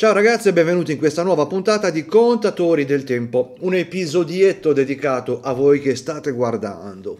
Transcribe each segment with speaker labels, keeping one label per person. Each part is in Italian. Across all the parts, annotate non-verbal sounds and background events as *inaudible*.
Speaker 1: Ciao ragazzi e benvenuti in questa nuova puntata di Contatori del Tempo, un episodietto dedicato a voi che state guardando.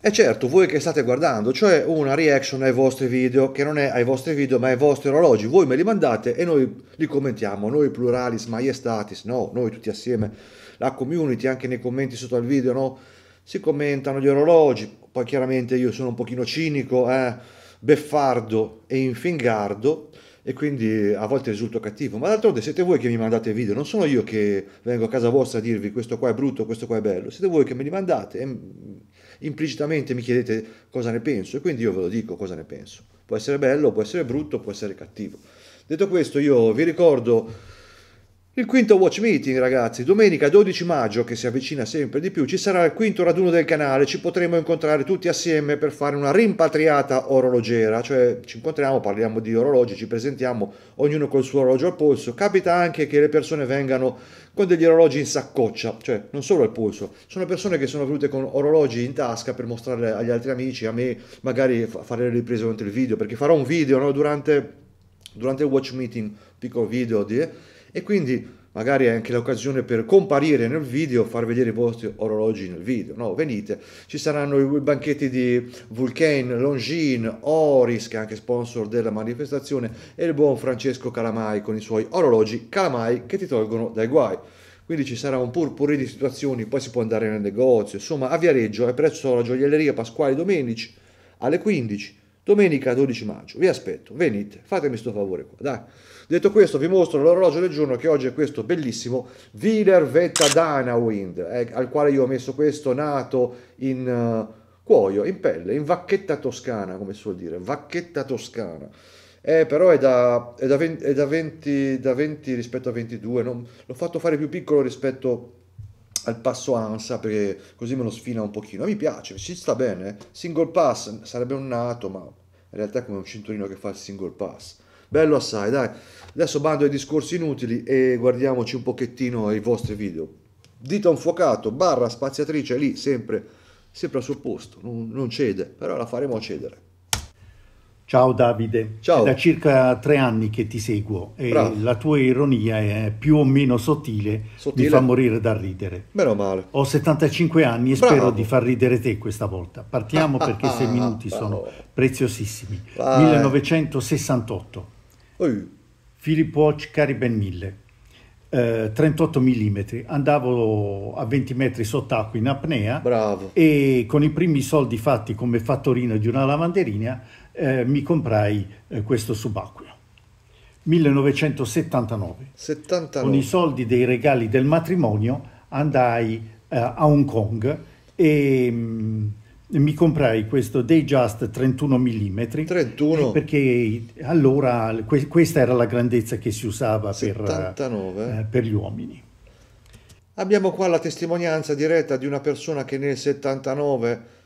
Speaker 1: E certo, voi che state guardando, cioè una reaction ai vostri video, che non è ai vostri video ma ai vostri orologi, voi me li mandate e noi li commentiamo, noi pluralis maiestatis, no, noi tutti assieme la community anche nei commenti sotto al video, no? si commentano gli orologi, poi chiaramente io sono un pochino cinico, eh? beffardo e infingardo e quindi a volte risulto cattivo, ma d'altronde siete voi che mi mandate video, non sono io che vengo a casa vostra a dirvi questo qua è brutto, questo qua è bello, siete voi che me li mandate e mm, implicitamente mi chiedete cosa ne penso e quindi io ve lo dico cosa ne penso. Può essere bello, può essere brutto, può essere cattivo. Detto questo io vi ricordo il quinto Watch Meeting, ragazzi, domenica 12 maggio, che si avvicina sempre di più, ci sarà il quinto raduno del canale, ci potremo incontrare tutti assieme per fare una rimpatriata orologera, cioè ci incontriamo, parliamo di orologi, ci presentiamo, ognuno col suo orologio al polso. Capita anche che le persone vengano con degli orologi in saccoccia, cioè non solo al polso, sono persone che sono venute con orologi in tasca per mostrare agli altri amici, a me magari fare le riprese durante il video, perché farò un video no, durante, durante, il Watch Meeting, piccolo video di e quindi magari è anche l'occasione per comparire nel video, far vedere i vostri orologi nel video, no? Venite, ci saranno i banchetti di Vulcane, Longines, Oris, che è anche sponsor della manifestazione, e il buon Francesco Calamai con i suoi orologi Calamai che ti tolgono dai guai. Quindi ci sarà un purpurri di situazioni, poi si può andare nel negozio, insomma a Viareggio è presso la gioielleria Pasquale Domenici alle 15 Domenica 12 maggio, vi aspetto, venite, fatemi questo favore qua, dai. Detto questo, vi mostro l'orologio del giorno che oggi è questo bellissimo Vilervetta Danawind, eh, al quale io ho messo questo nato in uh, cuoio, in pelle, in vacchetta toscana, come si vuol dire, vacchetta toscana. Eh, però è, da, è, da, 20, è da, 20, da, 20, rispetto a 22, non, l'ho fatto fare più piccolo rispetto al passo ansa perché così me lo sfina un pochino. Mi piace, ci sta bene. Eh. Single pass sarebbe un nato, ma in realtà è come un cinturino che fa il single pass. Bello assai, dai. Adesso bando ai discorsi inutili e guardiamoci un pochettino i vostri video. Dita infuocato, barra spaziatrice lì, sempre, sempre al suo posto, non, non cede, però la faremo cedere.
Speaker 2: Ciao Davide, Ciao. è da circa tre anni che ti seguo e Bravo. la tua ironia è più o meno sottile, sottile, mi fa morire dal ridere. Meno male. Ho 75 anni e Bravo. spero di far ridere te questa volta. Partiamo *laughs* perché sei minuti sono preziosissimi. Vai. 1968. Ui. Filippo Watch Cariben 1000. Eh, 38 mm, andavo a 20 metri sott'acqua in apnea Bravo. e con i primi soldi fatti come fattorino di una lavanderina eh, mi comprai eh, questo subacqueo. 1979. 79. Con i soldi dei regali del matrimonio andai eh, a Hong Kong e mh, mm, mi comprai questo Dayjust 31 mm 31. perché allora que- questa era la grandezza che si usava per, eh, per, gli uomini.
Speaker 1: Abbiamo qua la testimonianza diretta di una persona che nel 79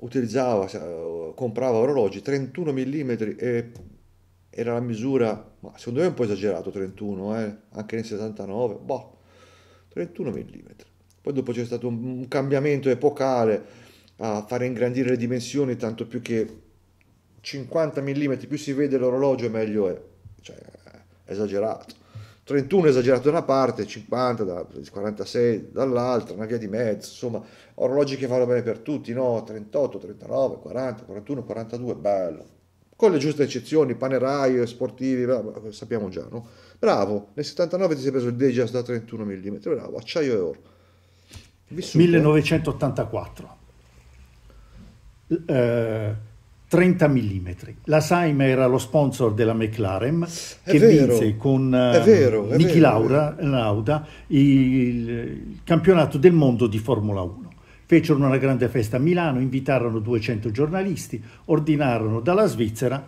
Speaker 1: utilizzava, eh, comprava orologi 31 mm e era la misura, ma secondo me è un po' esagerato 31, eh? anche nel 69, boh, 31 mm. Poi dopo c'è stato un cambiamento epocale a fare ingrandire le dimensioni, tanto più che 50 mm più si vede l'orologio meglio è, cioè, è esagerato. 31 esagerato da una parte, 50, da, 46 dall'altra, una via di mezzo, insomma, orologi che vanno bene per tutti, no? 38, 39, 40, 41, 42, bello. Con le giuste eccezioni, panerai, sportivi, bravo, sappiamo già, no? Bravo, nel 79 ti sei preso il Degas da 31 mm, bravo, acciaio e oro.
Speaker 2: Vissuto, 1984.
Speaker 1: Eh? Eh
Speaker 2: 30 mm. La Saim era lo sponsor della McLaren che vero, vinse con eh, Niki Laura, Lauda il campionato del mondo di Formula 1. Fecero una grande festa a Milano, invitarono 200 giornalisti, ordinarono dalla Svizzera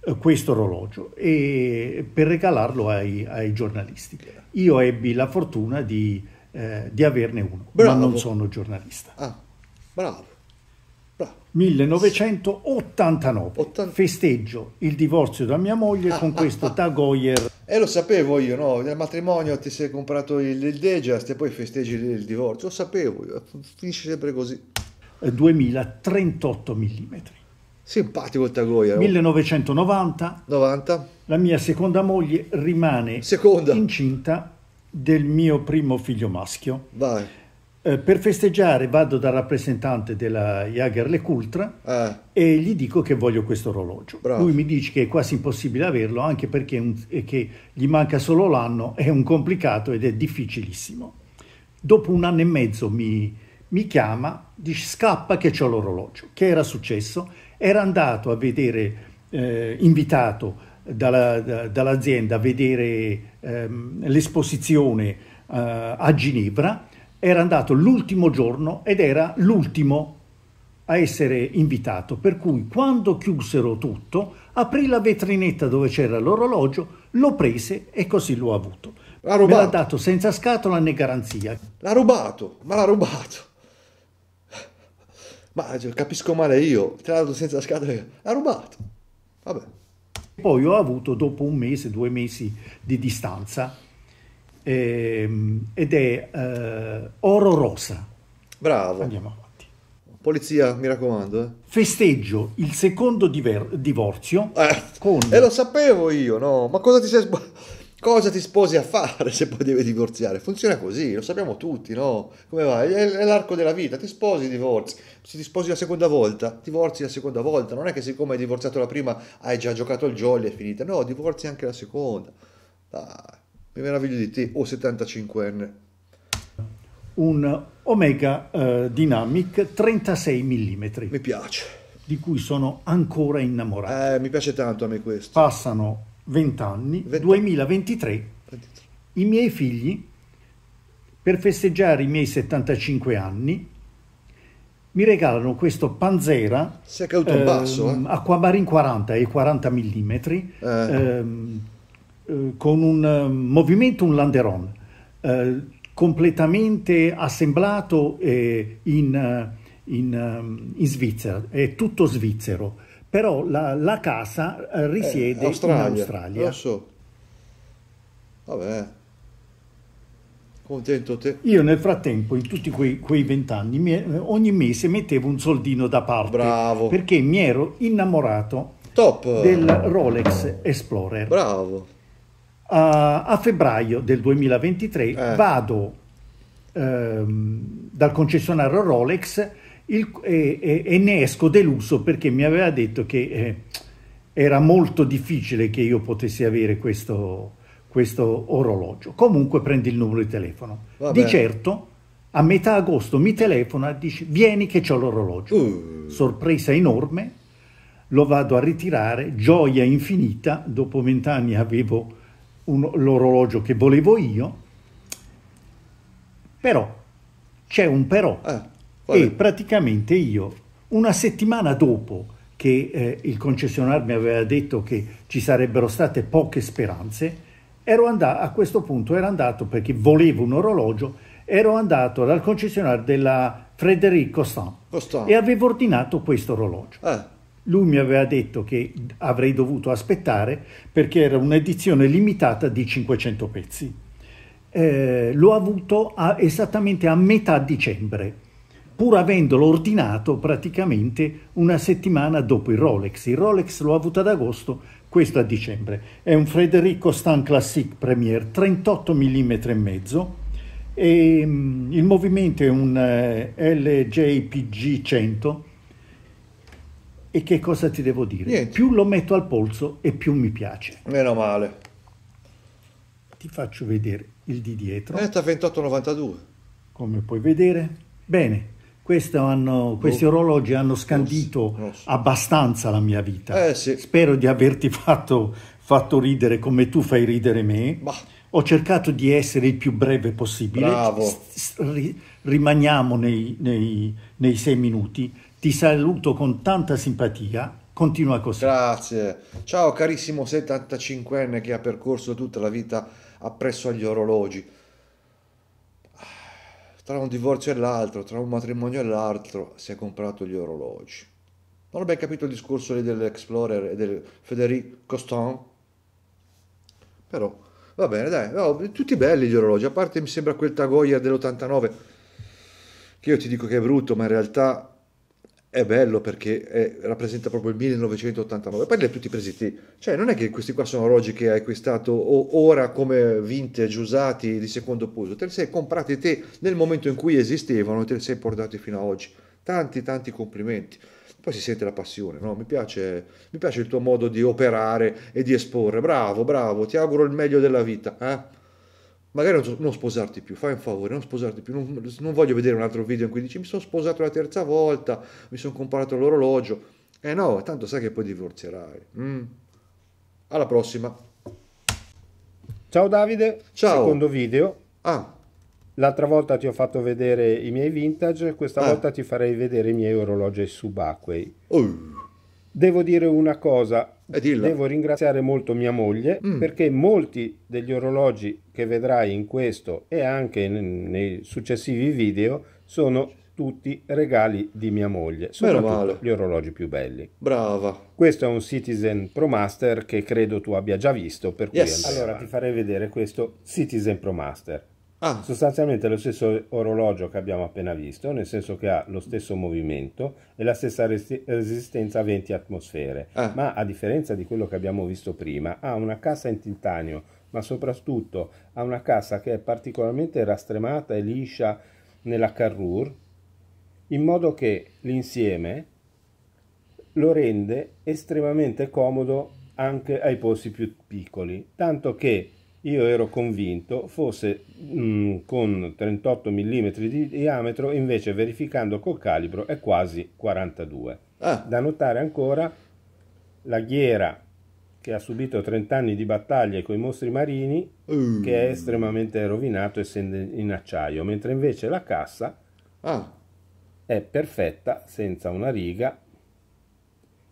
Speaker 2: eh, questo orologio e, per regalarlo ai, ai, giornalisti. Io ebbi la fortuna di, eh, di averne uno, Bravo. ma non sono giornalista. Ah.
Speaker 1: Bravo. 1989. 80... Festeggio il divorzio da mia moglie con questo ah. *laughs* E lo sapevo io, no? Nel matrimonio ti sei comprato il, il Dejast e poi festeggi il divorzio. Lo sapevo io, finisce sempre così.
Speaker 2: 2038 eh, mm.
Speaker 1: Simpatico il Tag
Speaker 2: 1990. 90. La mia seconda moglie rimane seconda. incinta del mio primo figlio maschio. Vai eh, per festeggiare vado dal rappresentante della Jager Le Cultra ah. Eh. e gli dico che voglio questo orologio. Bravo. Lui mi dice che è quasi impossibile averlo anche perché un, gli manca solo l'anno, è un complicato ed è difficilissimo. Dopo un anno e mezzo mi, mi chiama, dice scappa che ho l'orologio. Che era successo? Era andato a vedere, eh, invitato dalla, da, dall'azienda a vedere ehm, l'esposizione eh, a Ginevra era andato l'ultimo giorno ed era l'ultimo a essere invitato, per cui quando chiusero tutto, aprì la vetrinetta dove c'era l'orologio, lo prese e così l'ho avuto. L'ha rubato. Me l'ha dato senza scatola né garanzia. L'ha rubato,
Speaker 1: ma l'ha rubato. Ma cioè, capisco male io, te l'ha dato senza scatola, l'ha rubato. Vabbè. Poi ho avuto dopo un mese, due mesi
Speaker 2: di distanza ehm, ed è eh, Oro
Speaker 1: Rosa. Bravo. Andiamo avanti. Polizia, mi raccomando. Eh. Festeggio il secondo diver- divorzio eh, con... E lo sapevo io, no? Ma cosa ti sei sbagliato? cosa ti sposi a fare se poi devi divorziare? Funziona così, lo sappiamo tutti, no? Come va? È, l'arco della vita, ti sposi, divorzi. Se ti sposi la seconda volta, divorzi la seconda volta. Non è che siccome hai divorziato la prima hai già giocato il jolly e è finita. No, divorzi anche la seconda. Dai. Mi meraviglio di te, o 75enne.
Speaker 2: Un Omega eh, Dynamic 36 mm. Mi piace. Di cui sono ancora innamorato. Eh, mi piace tanto a me questo. Passano 20 anni, 20... 2023, 23. i miei figli, per festeggiare i miei 75 anni, mi regalano questo Panzera si
Speaker 1: è caduto ehm, basso, eh?
Speaker 2: Aquamarin 40 e 40 mm, eh.
Speaker 1: ehm,
Speaker 2: eh, con un eh, movimento, un landeron, eh, completamente assemblato eh, in, eh, in, in, Svizzera, è tutto svizzero, però la, la casa risiede Australia. in Australia.
Speaker 1: Adesso. Vabbè, contento te. Io
Speaker 2: nel frattempo, in tutti quei vent'anni, ogni mese mettevo un soldino da parte. Bravo. Perché mi ero innamorato Top. del Rolex Explorer. Bravo. Eh, a febbraio del 2023 eh. vado ehm, dal concessionario Rolex il, e, e, e, ne esco deluso perché mi aveva detto che eh, era molto difficile che io potessi avere questo, questo orologio. Comunque prendi il numero di telefono. Vabbè. Di certo, a metà agosto mi telefona e dice vieni che ho l'orologio. Uh. Sorpresa enorme, lo vado a ritirare, gioia infinita, dopo vent'anni avevo un, l'orologio che volevo io, però c'è un però. Eh, e praticamente io, una settimana dopo che eh, il concessionario mi aveva detto che ci sarebbero state poche speranze, ero andato, a questo punto ero andato perché volevo un orologio, ero andato dal concessionario della Frederic Costant, Costant. e avevo ordinato questo orologio. Eh. Lui mi aveva detto che avrei dovuto aspettare perché era un'edizione limitata di 500 pezzi. Eh, l'ho avuto a, esattamente a metà dicembre, pur avendolo ordinato praticamente una settimana dopo il Rolex. Il Rolex l'ho avuto ad agosto, questo a dicembre. È un Federico Stan Classic Premier 38 mm e mezzo. E, ehm, il movimento è un eh, LJPG 100 e che cosa ti devo dire? Niente. Più lo metto al polso e più mi piace.
Speaker 1: Meno male. Ti faccio vedere il di dietro. Netta eh, 2892. Come puoi vedere?
Speaker 2: Bene, hanno, boh. questi orologi hanno scandito non so, non so. abbastanza la mia vita. Eh, sì. Spero di averti fatto, fatto, ridere come tu fai ridere me. Bah. Ho cercato di essere il più breve possibile. Bravo. S- s- rimaniamo nei, nei, nei sei minuti. Ti saluto con tanta simpatia.
Speaker 1: Continua così. Grazie. Ciao carissimo 75enne che ha percorso tutta la vita appresso agli orologi. Tra un divorzio e l'altro, tra un matrimonio e l'altro, si è comprato gli orologi. Non ho ben capito il discorso dell'Explorer e del Federico Coston. Però, va bene, dai. No, tutti belli gli orologi, a parte mi sembra quel Tagoyer dell'89, che io ti dico che è brutto, ma in realtà è bello perché è, rappresenta proprio il 1989. Poi li hai tutti presi te. Cioè, non è che questi qua sono orologi che hai acquistato ora come vintage usati di secondo posto. Te li sei comprati te nel momento in cui esistevano e te li sei portati fino ad oggi. Tanti, tanti complimenti. Poi si sente la passione, no? mi, piace, mi piace, il tuo modo di operare e di esporre. Bravo, bravo, ti auguro il meglio della vita. Eh? magari non, non, sposarti più, fai un favore, non sposarti più, non, non, voglio vedere un altro video in cui dici mi sono sposato la terza volta, mi sono comprato l'orologio, eh no, tanto sai che poi divorzierai. Mm. Alla prossima.
Speaker 3: Ciao Davide, Ciao. secondo video. Ah. L'altra volta ti ho fatto vedere i miei vintage, questa ah. volta ti farei vedere i miei orologi subacquei. Oh. Devo dire una cosa, eh, Dilla. devo ringraziare molto mia moglie mm. perché molti degli orologi che vedrai in questo e anche nei successivi video sono tutti regali di mia moglie, soprattutto gli orologi più belli. Brava. Questo è un Citizen Pro Master che credo tu abbia già visto, per cui yes. allora ti farei vedere questo Citizen Pro Master. Ah. Sostanzialmente è lo stesso orologio che abbiamo appena visto, nel senso che ha lo stesso movimento e la stessa resi- resistenza a 20 atmosfere, ah. ma a differenza di quello che abbiamo visto prima, ha una cassa in titanio, ma soprattutto ha una cassa che è particolarmente rastremata e liscia nella carrure, in modo che l'insieme lo rende estremamente comodo anche ai posti più piccoli, tanto che io ero convinto fosse mh, mm, con 38 mm di diametro, invece verificando col calibro è quasi 42. Ah. Da notare ancora la ghiera che ha subito 30 anni di battaglie con i mostri marini, mm. che è estremamente rovinato essendo in acciaio, mentre invece la cassa ah. è perfetta, senza una riga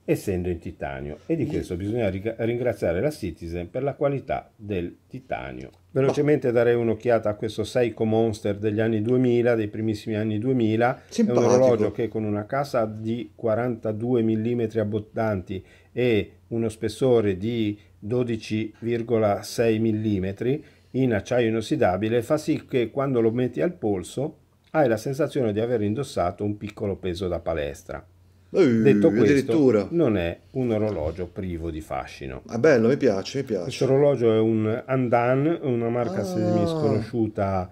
Speaker 3: essendo in titanio e di questo bisogna ringraziare la Citizen per la qualità del titanio. Velocemente darei un'occhiata a questo Seiko Monster degli anni 2000, dei primissimi anni 2000, Simpatico. è un orologio che con una cassa di 42 mm abbondanti e uno spessore di 12,6 mm in acciaio inossidabile fa sì che quando lo metti al polso hai la sensazione di aver indossato un piccolo peso da palestra.
Speaker 1: Uh, Detto questo, non
Speaker 3: è un orologio privo di fascino. È ah, bello, mi
Speaker 1: piace, mi piace. Questo orologio è un
Speaker 3: Andan, una marca ah. sconosciuta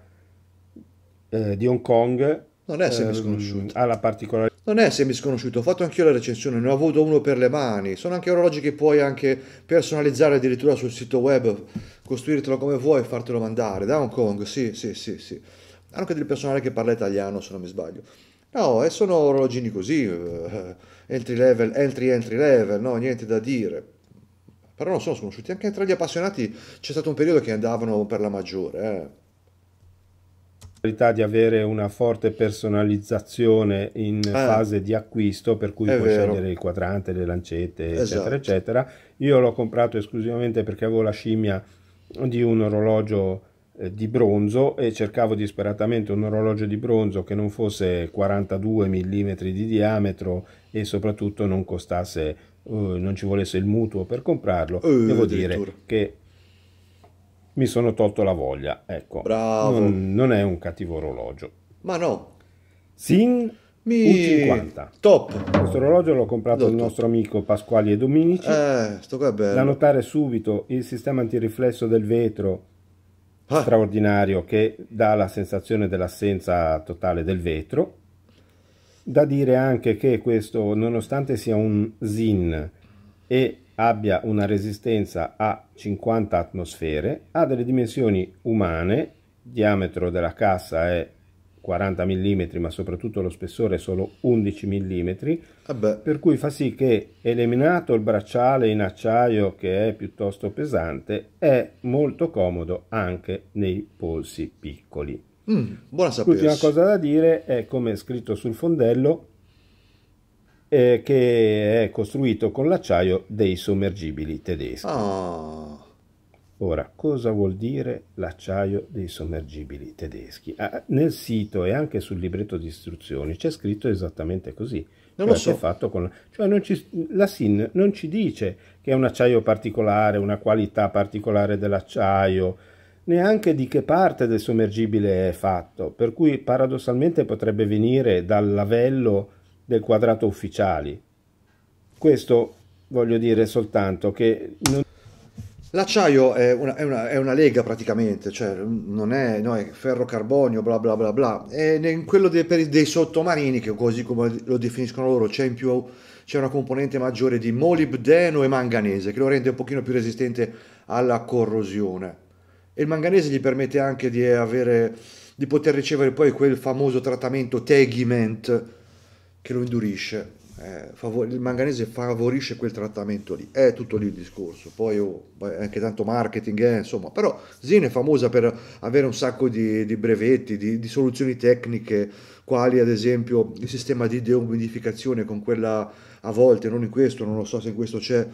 Speaker 3: eh, di Hong Kong.
Speaker 1: Non è semisconosciuto. Eh, ha la particolarità. Non è semisconosciuto, ho fatto anch'io la recensione, ne ho avuto uno per le mani. Sono anche orologi che puoi anche personalizzare addirittura sul sito web, costruirtelo come vuoi e fartelo mandare da Hong Kong. Sì, sì, sì, sì. anche del personale che parla italiano, se non mi sbaglio. No, e sono orologini così, eh, entry level, entry entry level, no, niente da dire. Però non sono sconosciuti, anche tra gli appassionati c'è stato un periodo che andavano per la maggiore. Eh di avere una forte
Speaker 3: personalizzazione in eh, fase di acquisto per cui puoi vero. scegliere il quadrante, le lancette esatto. eccetera eccetera io l'ho comprato esclusivamente perché avevo la scimmia di un orologio eh, di bronzo e cercavo disperatamente un orologio di bronzo che non fosse 42 mm di diametro e soprattutto non costasse uh, non ci volesse il mutuo per comprarlo uh, devo dire che mi sono tolto la voglia ecco Bravo. Non, non è un cattivo orologio ma no sin
Speaker 1: mi... U50
Speaker 3: top questo orologio l'ho comprato il nostro amico Pasquali e Dominici eh, da notare subito il sistema antiriflesso del vetro Ah. straordinario che dà la sensazione dell'assenza totale del vetro. Da dire anche che questo, nonostante sia un ZIN e abbia una resistenza a 50 atmosfere, ha delle dimensioni umane, il diametro della cassa è 40 mm, ma soprattutto lo spessore è solo 11 mm, Vabbè. per cui fa sì che eliminato il bracciale in acciaio che è piuttosto pesante, è molto comodo anche nei polsi piccoli. Mm, buona sapersi. L'ultima cosa da dire è come è scritto sul fondello eh, che è costruito con l'acciaio dei sommergibili tedeschi. Ah. Ora, cosa vuol dire l'acciaio dei sommergibili tedeschi? Ah, nel sito e anche sul libretto di istruzioni c'è scritto esattamente così. Non cioè, lo so. Fatto con, cioè ci, la SIN non ci dice che è un acciaio particolare, una qualità particolare dell'acciaio, neanche di che parte del sommergibile è fatto, per cui paradossalmente potrebbe venire dal lavello del quadrato ufficiali. Questo
Speaker 1: voglio dire soltanto che non L'acciaio è una, è, una, è una, lega praticamente, cioè non è, no, è ferro carbonio, bla bla bla bla. E in quello dei, dei, sottomarini, che così come lo definiscono loro, c'è in più c'è una componente maggiore di molibdeno e manganese che lo rende un pochino più resistente alla corrosione. E il manganese gli permette anche di, avere, di poter ricevere poi quel famoso trattamento tegiment che lo indurisce eh, favor- il manganese favorisce quel trattamento lì, è tutto lì il discorso, poi oh, anche tanto marketing, eh, insomma, però Zine è famosa per avere un sacco di, di brevetti, di, di, soluzioni tecniche, quali ad esempio il sistema di deumidificazione con quella a volte, non in questo, non lo so se in questo c'è,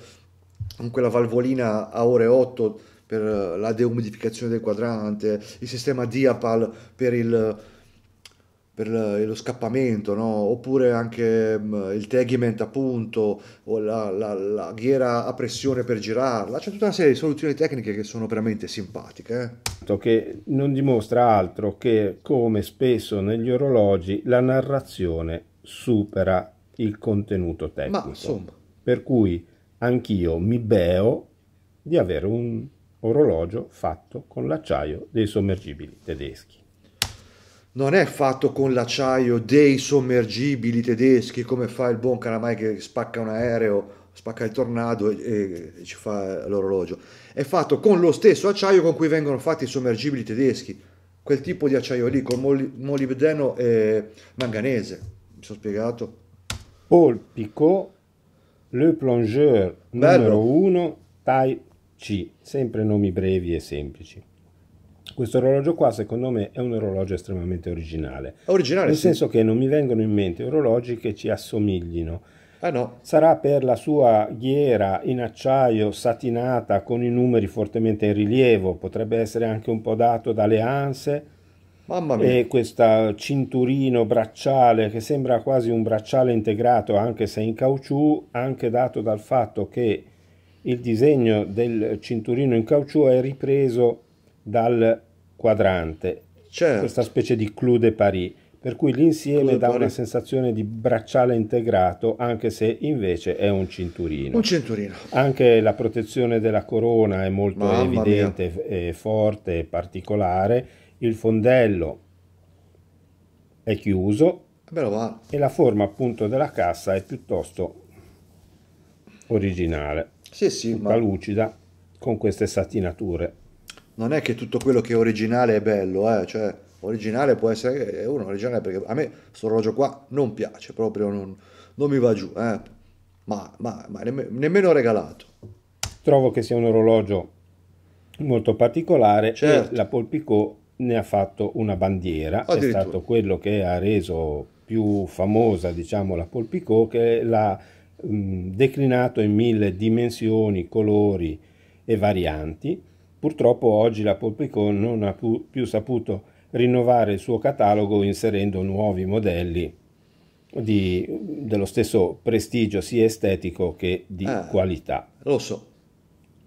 Speaker 1: con quella valvolina a ore 8 per la deumidificazione del quadrante, il sistema Diapal per il per eh, lo scappamento, no? oppure anche mh, mm, il taggement appunto, o la, la, la, ghiera a pressione per girarla, c'è tutta una serie di soluzioni tecniche che sono veramente simpatiche. Eh? Che non dimostra altro che come spesso negli orologi
Speaker 3: la narrazione supera il contenuto tecnico. Ma, insomma. Per cui anch'io mi beo di avere un orologio fatto con l'acciaio dei sommergibili tedeschi
Speaker 1: non è fatto con l'acciaio dei sommergibili tedeschi come fa il buon Caramai che spacca un aereo, spacca il tornado e, e ci fa l'orologio. È fatto con lo stesso acciaio con cui vengono fatti i sommergibili tedeschi, quel tipo di acciaio lì con mol- molibdeno e manganese. Mi sono spiegato? Paul Picot, Le
Speaker 3: Plongeur numero 1, Tai C, sempre nomi brevi e semplici questo orologio qua secondo me è un orologio estremamente originale. Originale? Nel sì. senso che non mi vengono in mente orologi che ci assomiglino. Ah no. Sarà per la sua ghiera in acciaio satinata con i numeri fortemente in rilievo, potrebbe essere anche un po' dato dalle anse. Mamma mia. E questo cinturino bracciale che sembra quasi un bracciale integrato anche se in caucciù, anche dato dal fatto che il disegno del cinturino in caucciù è ripreso dal quadrante, certo. questa specie di clou de Paris, per cui l'insieme dà una sensazione di bracciale integrato, anche se invece è un cinturino. Un cinturino. Anche la protezione della corona è molto Mamma evidente, e forte e particolare, il fondello è chiuso eh, e la forma appunto della cassa è piuttosto
Speaker 1: originale, sì, sì, ma... lucida con queste satinature non è che tutto quello che è originale è bello, eh? cioè originale può essere uno originale perché a me questo orologio qua non piace, proprio non, non mi va giù, eh? ma, ma, ma nemmeno regalato. Trovo che sia un orologio molto
Speaker 3: particolare certo. e la Polpicot ne ha fatto una bandiera, è stato quello che ha reso più famosa diciamo la Polpicot che l'ha declinato in mille dimensioni, colori e varianti Purtroppo oggi la Polpicon non ha più saputo rinnovare il suo catalogo inserendo nuovi modelli di, dello stesso prestigio sia estetico che di ah, qualità. Lo so.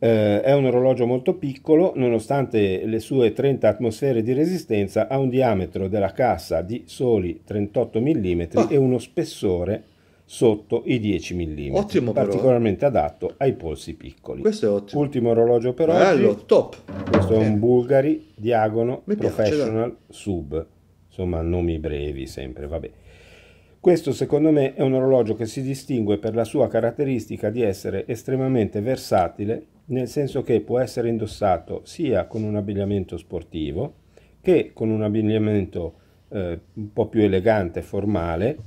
Speaker 3: Eh, è un orologio molto piccolo, nonostante le sue 30 atmosfere di resistenza, ha un diametro della cassa di soli 38 mm oh. e uno spessore sotto i 10 mm. Ottimo particolarmente però. adatto ai polsi piccoli. Questo è ottimo. Ultimo orologio per Bello, oggi. top. Questo okay. è un Bulgari Diagono Mi Professional piace, Sub. Insomma, nomi brevi sempre, vabbè. Questo secondo me è un orologio che si distingue per la sua caratteristica di essere estremamente versatile, nel senso che può essere indossato sia con un abbigliamento sportivo che con un abbigliamento eh, un po' più elegante, formale,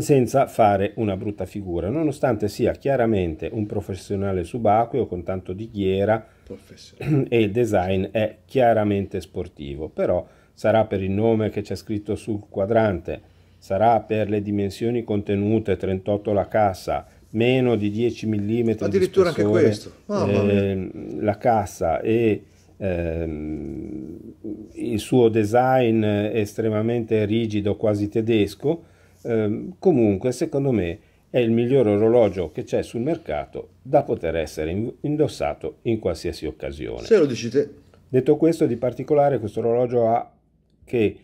Speaker 3: senza fare una brutta figura, nonostante sia chiaramente un professionale subacqueo con tanto di ghiera *clears throat* e il design è chiaramente sportivo, però sarà per il nome che c'è scritto sul quadrante, sarà per le dimensioni contenute, 38 la cassa, meno di 10 mm addirittura di anche questo eh, la cassa e ehm, il suo design estremamente rigido quasi tedesco Ehm, comunque secondo me è il miglior orologio che c'è sul mercato da poter essere indossato in qualsiasi occasione. Se lo dici te. Detto questo, di particolare questo orologio ha che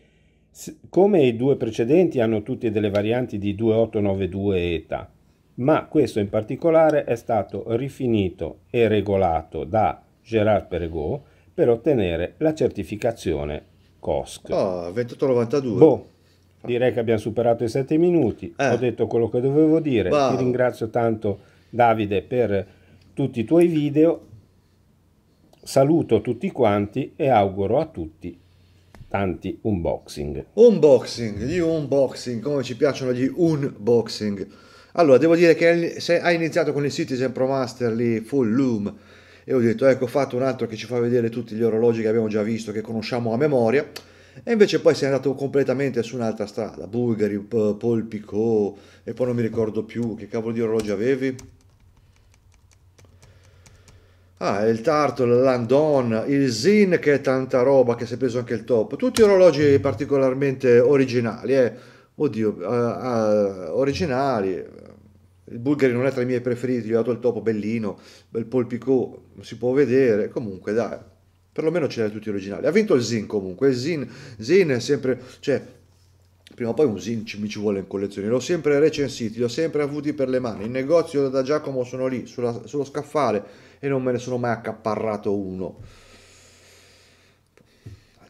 Speaker 3: come i due precedenti hanno tutti delle varianti di 2892 ETA, ma questo in particolare è stato rifinito e regolato da Gerard Perregaux per ottenere la certificazione COSC. oh, 2892. Boh, Certo. Direi che abbiamo superato i sette minuti, eh. ho detto quello che dovevo dire, wow. ti ringrazio tanto Davide per tutti i tuoi video, saluto tutti
Speaker 1: quanti e auguro a tutti tanti unboxing. Unboxing, gli unboxing, come ci piacciono gli unboxing. Allora, devo dire che se hai iniziato con il Citizen Pro Master lì, full loom, e ho detto, ecco, ho fatto un altro che ci fa vedere tutti gli orologi che abbiamo già visto, che conosciamo a memoria, e invece poi sei andato completamente su un'altra strada, Bulgari, Paul Picot, e poi non mi ricordo più, che cavolo di orologi avevi? Ah, il Tarto, il Landon, il Zin che è tanta roba, che si è preso anche il top, tutti orologi particolarmente originali, eh. Oddio, uh, uh, originali, il Bulgari non è tra i miei preferiti, gli ho dato il topo bellino, bel polpico, si può vedere, comunque dai, perlomeno ce l'hai hai tutti originali. Ha vinto il Zin comunque, il Zin, Zin è sempre, cioè, prima o poi un Zin ci, mi ci vuole in collezione, l'ho sempre recensiti, li ho sempre avuti per le mani, in negozio da Giacomo sono lì, sulla, sullo scaffale, e non me ne sono mai accapparrato uno.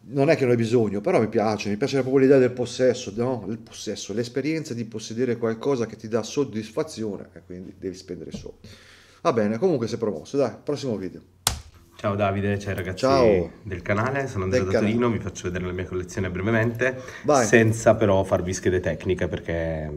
Speaker 1: Non è che non ho bisogno, però mi piace, mi piace proprio l'idea del possesso, no? il possesso, l'esperienza di possedere qualcosa che ti dà soddisfazione e quindi devi spendere soldi. Va bene, comunque si è promosso, dai, prossimo video.
Speaker 4: Ciao Davide, ciao ragazzi ciao. del canale, sono Andrea da Torino, vi faccio vedere la mia collezione brevemente, Vai. senza però farvi schede tecniche perché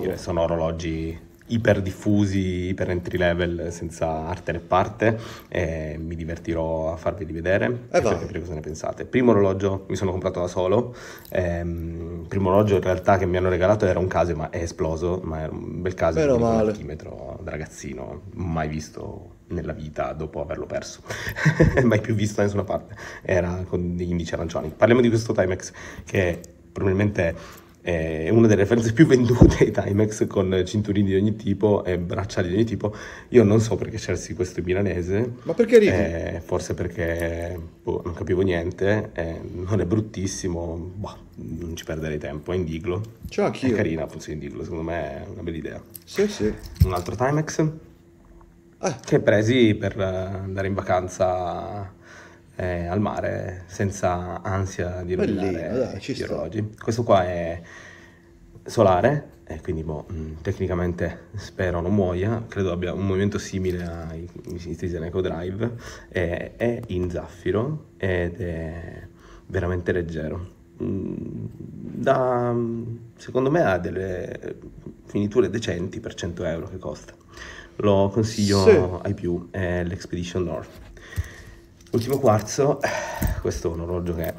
Speaker 4: dire, sono orologi iper diffusi, iper entry level, senza arte né parte. E mi divertirò a farvi vedere eh e vai. capire cosa ne pensate. Primo orologio mi sono comprato da solo. Ehm, primo orologio in realtà che mi hanno regalato era un caso, ma è esploso, ma era un bel caso Meno di un altimetro da ragazzino, mai visto nella vita dopo averlo perso, *laughs* mai più visto da nessuna parte, era con degli indici arancioni. Parliamo di questo Timex che probabilmente è eh, una delle referenze più vendute ai Timex con cinturini di ogni tipo e bracciali di ogni tipo. Io non so perché scelsi questo in milanese.
Speaker 2: Ma perché ridi? Eh,
Speaker 4: forse perché boh, non capivo niente, eh, non è bruttissimo, boh, non ci perderei tempo, è indiglo. Ciao, anch'io. È carina, funziona indiglo, secondo me è una bella idea. Sì, sì. Un altro Timex che presi per eh, andare in vacanza eh, al mare senza ansia di rovinare dai, orologi. Questo qua è solare e quindi boh, mm, tecnicamente spero non muoia, credo abbia un movimento simile ai Citizen Eco Drive, è, è in zaffiro ed è veramente leggero. Mm, da, mm, secondo me ha delle eh, finiture decenti per 100 euro che costa lo consiglio sì. ai più, è l'Expedition North. Ultimo quarzo, eh, questo è un orologio che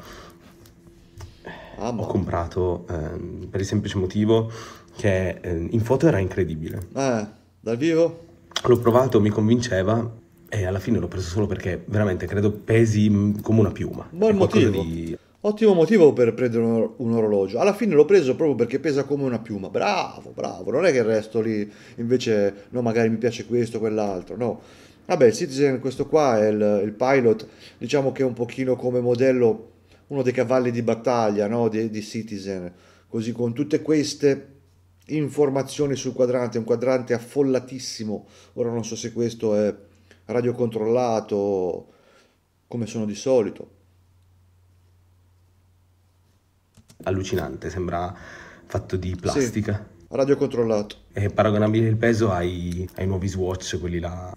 Speaker 4: ah, ho boh. comprato ehm, per il semplice motivo che ehm, in foto era incredibile. Eh, dal vivo? L'ho provato, mi convinceva e alla fine l'ho preso solo perché veramente credo pesi mm, come una piuma.
Speaker 1: Buon motivo. Di... Ottimo motivo per prendere un, orologio. Alla fine l'ho preso proprio perché pesa come una piuma. Bravo, bravo. Non è che il resto lì invece, no, magari mi piace questo, quell'altro. No. Vabbè, il Citizen, questo qua è il, il, pilot, diciamo che è un pochino come modello uno dei cavalli di battaglia no? di, di Citizen. Così con tutte queste informazioni sul quadrante, un quadrante affollatissimo. Ora non so se questo è radiocontrollato come sono di solito allucinante, sembra
Speaker 4: fatto di plastica. Sì. Radio controllato. È paragonabile il peso ai, ai nuovi Swatch, quelli là,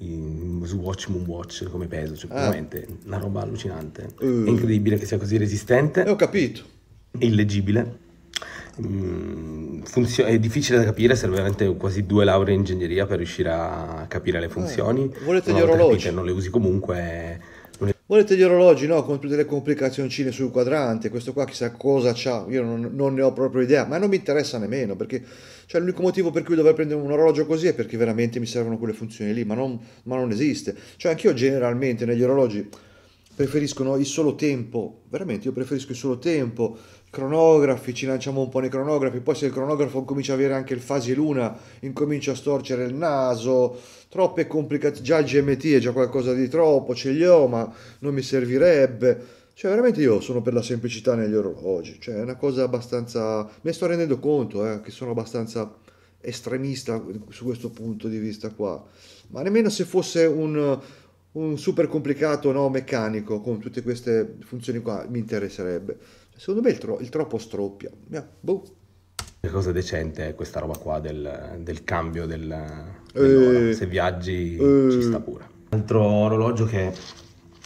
Speaker 4: Swatch Moonwatch come peso, cioè ah. veramente una roba allucinante. Uh. È incredibile che sia così resistente. E eh, ho capito. Illeggibile. Mm, funzio- è difficile da capire, serve veramente quasi due lauree in ingegneria per riuscire a capire le eh, funzioni. Eh, volete gli orologi? Capite, non le usi comunque,
Speaker 1: Volete gli orologi? No, con tutte le complicazioncine sul quadrante, questo qua chissà cosa c'ha, io non, non, ne ho proprio idea, ma non mi interessa nemmeno, perché cioè, l'unico motivo per cui dovrei prendere un orologio così è perché veramente mi servono quelle funzioni lì, ma non, ma non esiste. Cioè anch'io generalmente negli orologi preferiscono il solo tempo, veramente io preferisco il solo tempo, cronografi, ci lanciamo un po' nei cronografi, poi se il cronografo comincia a avere anche il fasi luna, incomincia a storcere il naso, troppe complicazioni, già il GMT è già qualcosa di troppo, ce li ho ma non mi servirebbe, cioè veramente io sono per la semplicità negli orologi, cioè è una cosa abbastanza, mi sto rendendo conto eh, che sono abbastanza estremista su questo punto di vista qua, ma nemmeno se fosse un, un super complicato no, meccanico con tutte queste funzioni qua mi interesserebbe. Secondo me il, tro- il troppo stroppia. Yeah, boh.
Speaker 4: Che cosa decente è questa roba qua del, del cambio del, eh, se viaggi eh. ci sta pure. Altro orologio che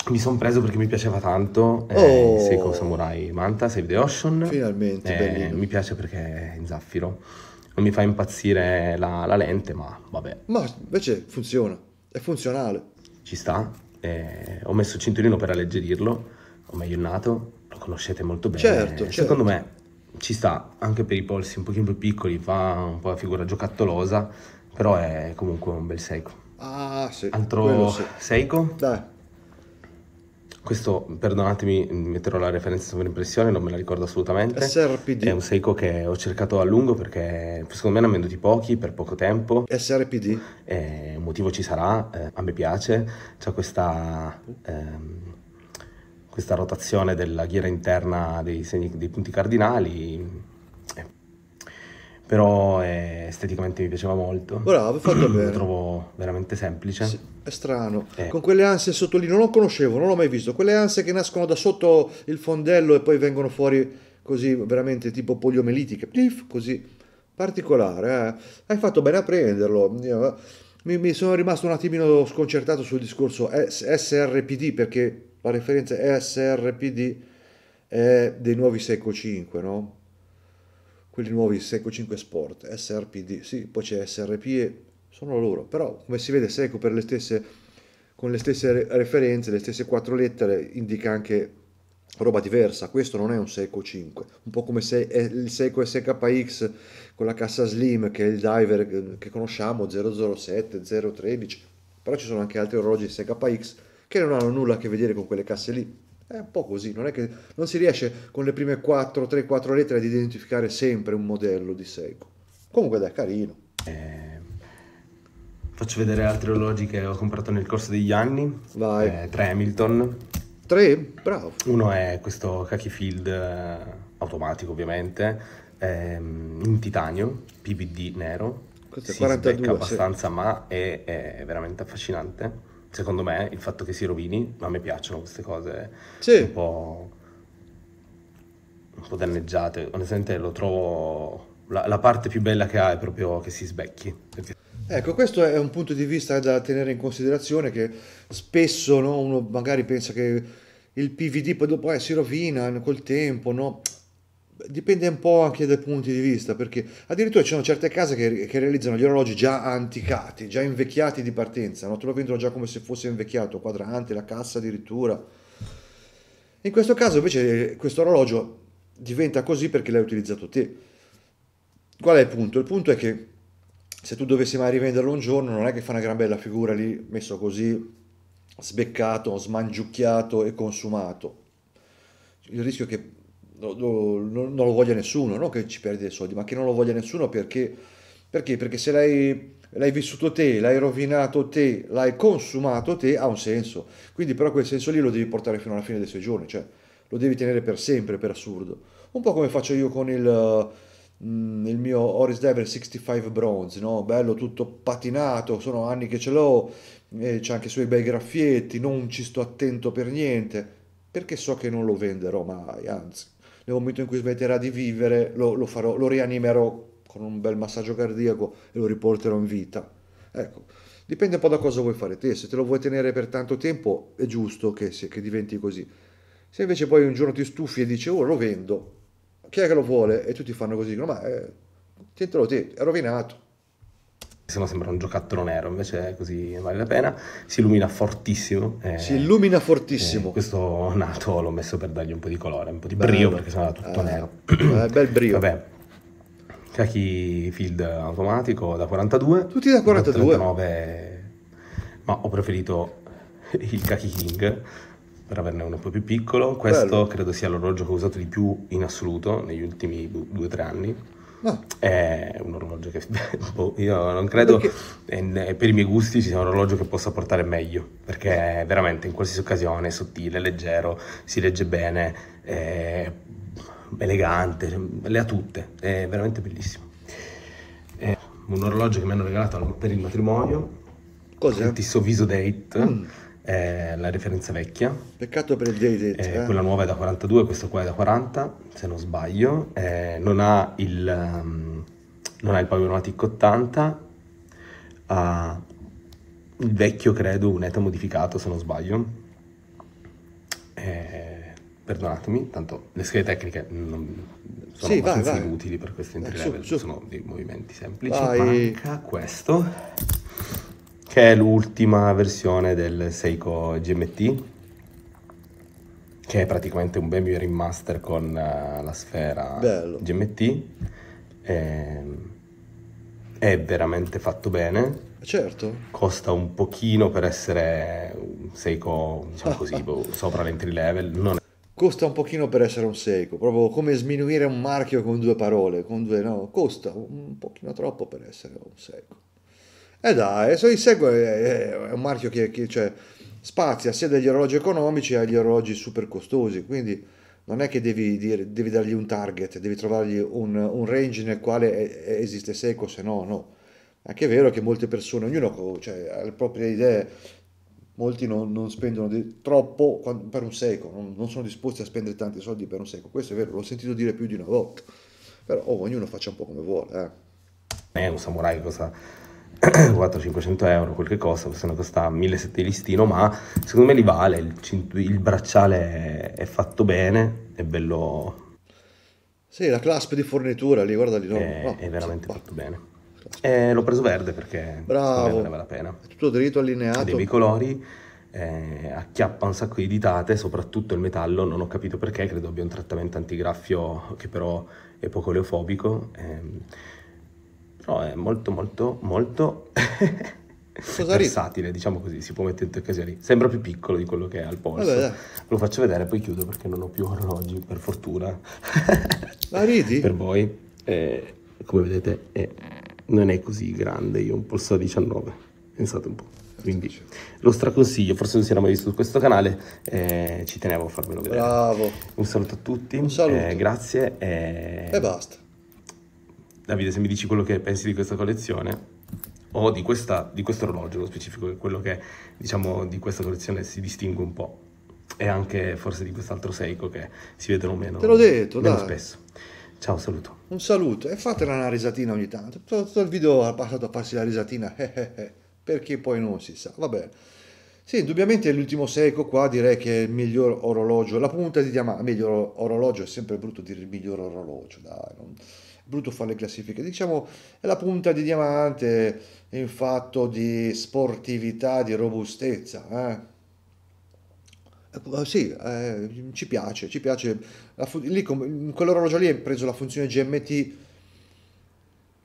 Speaker 4: mi sono preso perché mi piaceva tanto
Speaker 1: è oh. Seiko Samurai
Speaker 4: Manta Save the Ocean. Finalmente, eh, Mi piace perché è in zaffiro. Non mi fa impazzire la, la lente, ma
Speaker 1: vabbè. Ma invece
Speaker 4: funziona, è
Speaker 1: funzionale
Speaker 4: ci sta. Eh, ho messo Cinturino per alleggerirlo, o meglio nato, lo conoscete molto bene. Certo, certo, Secondo me ci sta anche per i polsi un pochino più piccoli, fa un po' la figura giocattolosa, però è comunque un bel Seiko.
Speaker 1: Ah, sì. Altro sì.
Speaker 4: Seiko? Dai. Questo, perdonatemi, metterò la referenza sovraimpressione, non me la ricordo assolutamente. SRPD. È un Seiko che ho cercato a lungo perché secondo me ne hanno venduti pochi per poco tempo. SRPD. Eh, un motivo ci sarà, eh, a me piace. C'è questa, ehm, questa rotazione della ghiera interna dei, segni, dei punti cardinali
Speaker 1: però eh, esteticamente mi piaceva molto. Bravo, fatto bene. Lo trovo veramente semplice. Sì, è strano. Eh. Con quelle ansie sotto lì non lo conoscevo, non l'ho mai visto. Quelle ansie che nascono da sotto il fondello e poi vengono fuori così veramente tipo poliomelitiche, Pif, così particolare. Eh. Hai fatto bene a prenderlo. Io, eh, mi, mi, sono rimasto un attimino sconcertato sul discorso SRPD perché la referenza SRPD è dei nuovi Seco 5, no? quelli nuovi Seco 5 Sport, SRPD, sì, poi c'è SRPE, sono loro, però come si vede Seco per le stesse, con le stesse referenze, le stesse quattro lettere, indica anche roba diversa, questo non è un Seco 5, un po' come se il Seco SKX con la cassa Slim, che è il diver che conosciamo, 007, 013, però ci sono anche altri orologi SKX che non hanno nulla a che vedere con quelle casse lì, è un po' così, non è che non si riesce con le prime 4, 3, 4 lettere ad identificare sempre un modello di Seiko. Comunque dai, carino. Eh, faccio vedere altre
Speaker 4: orologi che ho comprato nel corso degli anni. Vai. Eh, tre Hamilton. Tre? Bravo. Uno è questo Khaki Field eh, automatico ovviamente, ehm, in titanio, PVD nero. Questo è si 42, becca abbastanza sì. ma è, è veramente affascinante secondo me, il fatto che si rovini, ma a me piacciono queste cose sì. un, po', un po' danneggiate. Onestamente lo trovo... La, la, parte più bella che ha è proprio che si sbecchi. Perché...
Speaker 1: Ecco, questo è un punto di vista da tenere in considerazione che spesso no, uno magari pensa che il PVD poi dopo eh, si rovina col tempo, no? dipende un po' anche dai punti di vista, perché addirittura ci sono certe case che, che realizzano gli orologi già anticati, già invecchiati di partenza, no? te lo vendono già come se fosse invecchiato, quadrante, la cassa addirittura. In questo caso invece questo orologio diventa così perché l'hai utilizzato te. Qual è il punto? Il punto è che se tu dovessi mai rivenderlo un giorno non è che fa una gran bella figura lì messo così, sbeccato, smangiucchiato e consumato. Il rischio è che lo, non lo voglia nessuno, non che ci perdi dei soldi, ma che non lo voglia nessuno perché, perché, perché se l'hai, l'hai vissuto te, l'hai rovinato te, l'hai consumato te, ha un senso. Quindi però quel senso lì lo devi portare fino alla fine dei suoi giorni, cioè lo devi tenere per sempre, per assurdo. Un po' come faccio io con il mm, il mio Oris Dever 65 Bronze, no? bello tutto patinato, sono anni che ce l'ho, c'è anche i suoi bei graffietti, non ci sto attento per niente, perché so che non lo venderò mai, anzi nel momento in cui smetterà di vivere lo, lo, farò, lo rianimerò con un bel massaggio cardiaco e lo riporterò in vita. Ecco, dipende un po' da cosa vuoi fare te, se te lo vuoi tenere per tanto tempo è giusto che, se, che diventi così. Se invece poi un giorno ti stufi e dici oh lo vendo, chi è che lo vuole? E tutti fanno così, dicono ma eh, tientelo te, è rovinato se no sembra un giocattolo nero, invece
Speaker 4: così vale la pena. Si illumina fortissimo. Eh, si illumina fortissimo. Eh, questo nato l'ho messo per dargli un po' di colore, un po' di brio, Bello. perché sennò era tutto eh, nero. Eh, bel brio. Vabbè. Kaki Field automatico da 42. Tutti da 42. Da 39, ma ho preferito il Kaki King per averne uno un po' più piccolo. Questo Bello. credo sia l'orologio che ho usato di più in assoluto negli ultimi 2-3 anni No. È un orologio che *laughs* boh, io non credo perché... per i miei gusti ci sia un orologio che possa portare meglio perché è veramente in qualsiasi occasione è sottile, leggero, si legge bene, è elegante, le ha tutte, è veramente bellissimo. È un orologio che mi hanno regalato per il matrimonio. Cos'è? Il Viso Date. Mm è la referenza vecchia. Peccato per il Dated. Eh, Quella nuova è da 42, questo qua è da 40, se non sbaglio. Eh, non, ha il, um, non ha il Pavionatic 80, ha il vecchio, credo, un ETA modificato, se non sbaglio. Eh, perdonatemi, tanto le schede tecniche non, sono sì, abbastanza vai, vai. inutili per questo eh, entry level, su, su. sono dei movimenti semplici. Vai. Manca questo che è l'ultima versione del Seiko GMT che è praticamente un baby remaster con uh, la sfera Bello. GMT e... Ehm, è veramente fatto bene certo costa un pochino per essere un Seiko diciamo così *laughs* boh, sopra l'entry level
Speaker 1: non è costa un pochino per essere un Seiko, proprio come sminuire un marchio con due parole, con due no, costa un pochino troppo per essere un Seiko. Eh dai, se li Segway è, un marchio che, che cioè, spazia sia dagli orologi economici agli orologi super costosi, quindi non è che devi, dire, devi dargli un target, devi trovargli un, un range nel quale esiste Seco, se no no. Anche è vero che molte persone, ognuno cioè, ha le proprie idee, molti non, non spendono di, troppo per un Seco, non, non, sono disposti a spendere tanti soldi per un Seco, questo è vero, l'ho sentito dire più di una volta, però oh, ognuno faccia un po' come vuole. Eh. È eh, un samurai cosa 400-500 euro, quel
Speaker 4: che costa, se ne costa 1700 listino, ma secondo me li vale, il, il bracciale è fatto bene, è bello...
Speaker 1: Sì, la clasp di fornitura lì, guarda
Speaker 4: lì. No. È, oh, è veramente sì, fatto bene. Eh, l'ho preso verde perché Bravo. vale la pena. È
Speaker 1: tutto dritto, allineato. Dei colori,
Speaker 4: eh, acchiappa un sacco di ditate, soprattutto il metallo, non ho capito perché, credo abbia un trattamento antigraffio che però è poco leofobico. Ehm però è molto molto molto
Speaker 1: versatile
Speaker 4: diciamo così si può mettere in occasioni sembra più piccolo di quello che è al polso vabbè, lo faccio vedere poi chiudo perché non ho più orologi per fortuna la ridi? per voi eh, come vedete eh, non è così grande io ho un polso a 19 pensate un po' quindi lo straconsiglio, forse non si era mai visto su questo canale, eh, ci tenevo a farvelo vedere. Bravo. Un saluto a tutti, saluto. Eh, grazie e... Eh, e basta. Davide, se mi dici quello che pensi di questa collezione o di, questa, di questo orologio lo specifico, che è quello che diciamo di questa collezione si distingue un po' e anche forse di quest'altro Seiko che si vedono meno, Te l'ho detto, meno dai. spesso. Ciao, saluto.
Speaker 1: Un saluto e fatela una risatina ogni tanto. Tutto il video è passato a farsi la risatina, *laughs* perché poi non si sa. Vabbè. Sì, indubbiamente l'ultimo Seiko qua direi che è il miglior orologio, la punta di diamante, meglio orologio è sempre brutto dire il miglior orologio, dai. Non brutto fare le classifiche, diciamo è la punta di diamante in fatto di sportività, di robustezza. Eh? Ecco, eh sì, eh, ci piace, ci piace. Fun- lì, com- quell'orologio lì hai preso la funzione GMT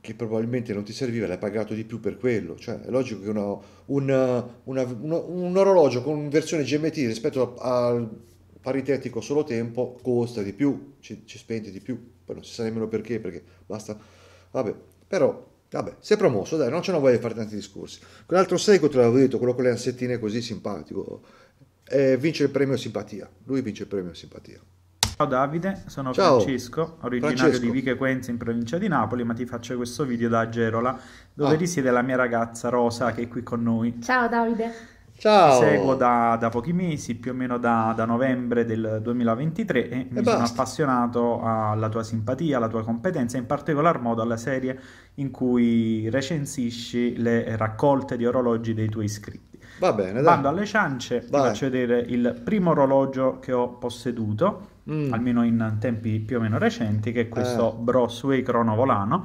Speaker 1: che probabilmente non ti serviva, l'hai pagato di più per quello. Cioè, è logico che uno, una, una, uno, un orologio con versione GMT rispetto al paritetico solo tempo costa di più, ci, ci spendi di più poi non si sa nemmeno perché, perché basta, vabbè, però, vabbè, si è promosso, dai, non ce ne voglio fare tanti discorsi. Quell'altro secolo, che te l'avevo detto, quello con le ansettine così simpatico, eh, vince il premio simpatia, lui vince il premio simpatia.
Speaker 5: Ciao Davide, sono Ciao. Francesco, originario Francesco. di Viche Quenzi in provincia di Napoli, ma ti faccio questo video da Gerola, dove ah. risiede la mia ragazza Rosa che è qui con noi.
Speaker 2: Ciao Davide.
Speaker 5: Ciao. Ti seguo da, da, pochi mesi, più o meno da, da novembre del 2023 e, e mi basta. sono appassionato alla tua simpatia, alla tua competenza, in particolar modo alla serie in cui recensisci le raccolte di orologi dei tuoi iscritti.
Speaker 1: Va bene, dai. Vado alle ciance,
Speaker 5: Vai. ti faccio vedere il primo orologio che ho posseduto, mm. almeno in tempi più o meno recenti, che è questo eh. Brosway Volano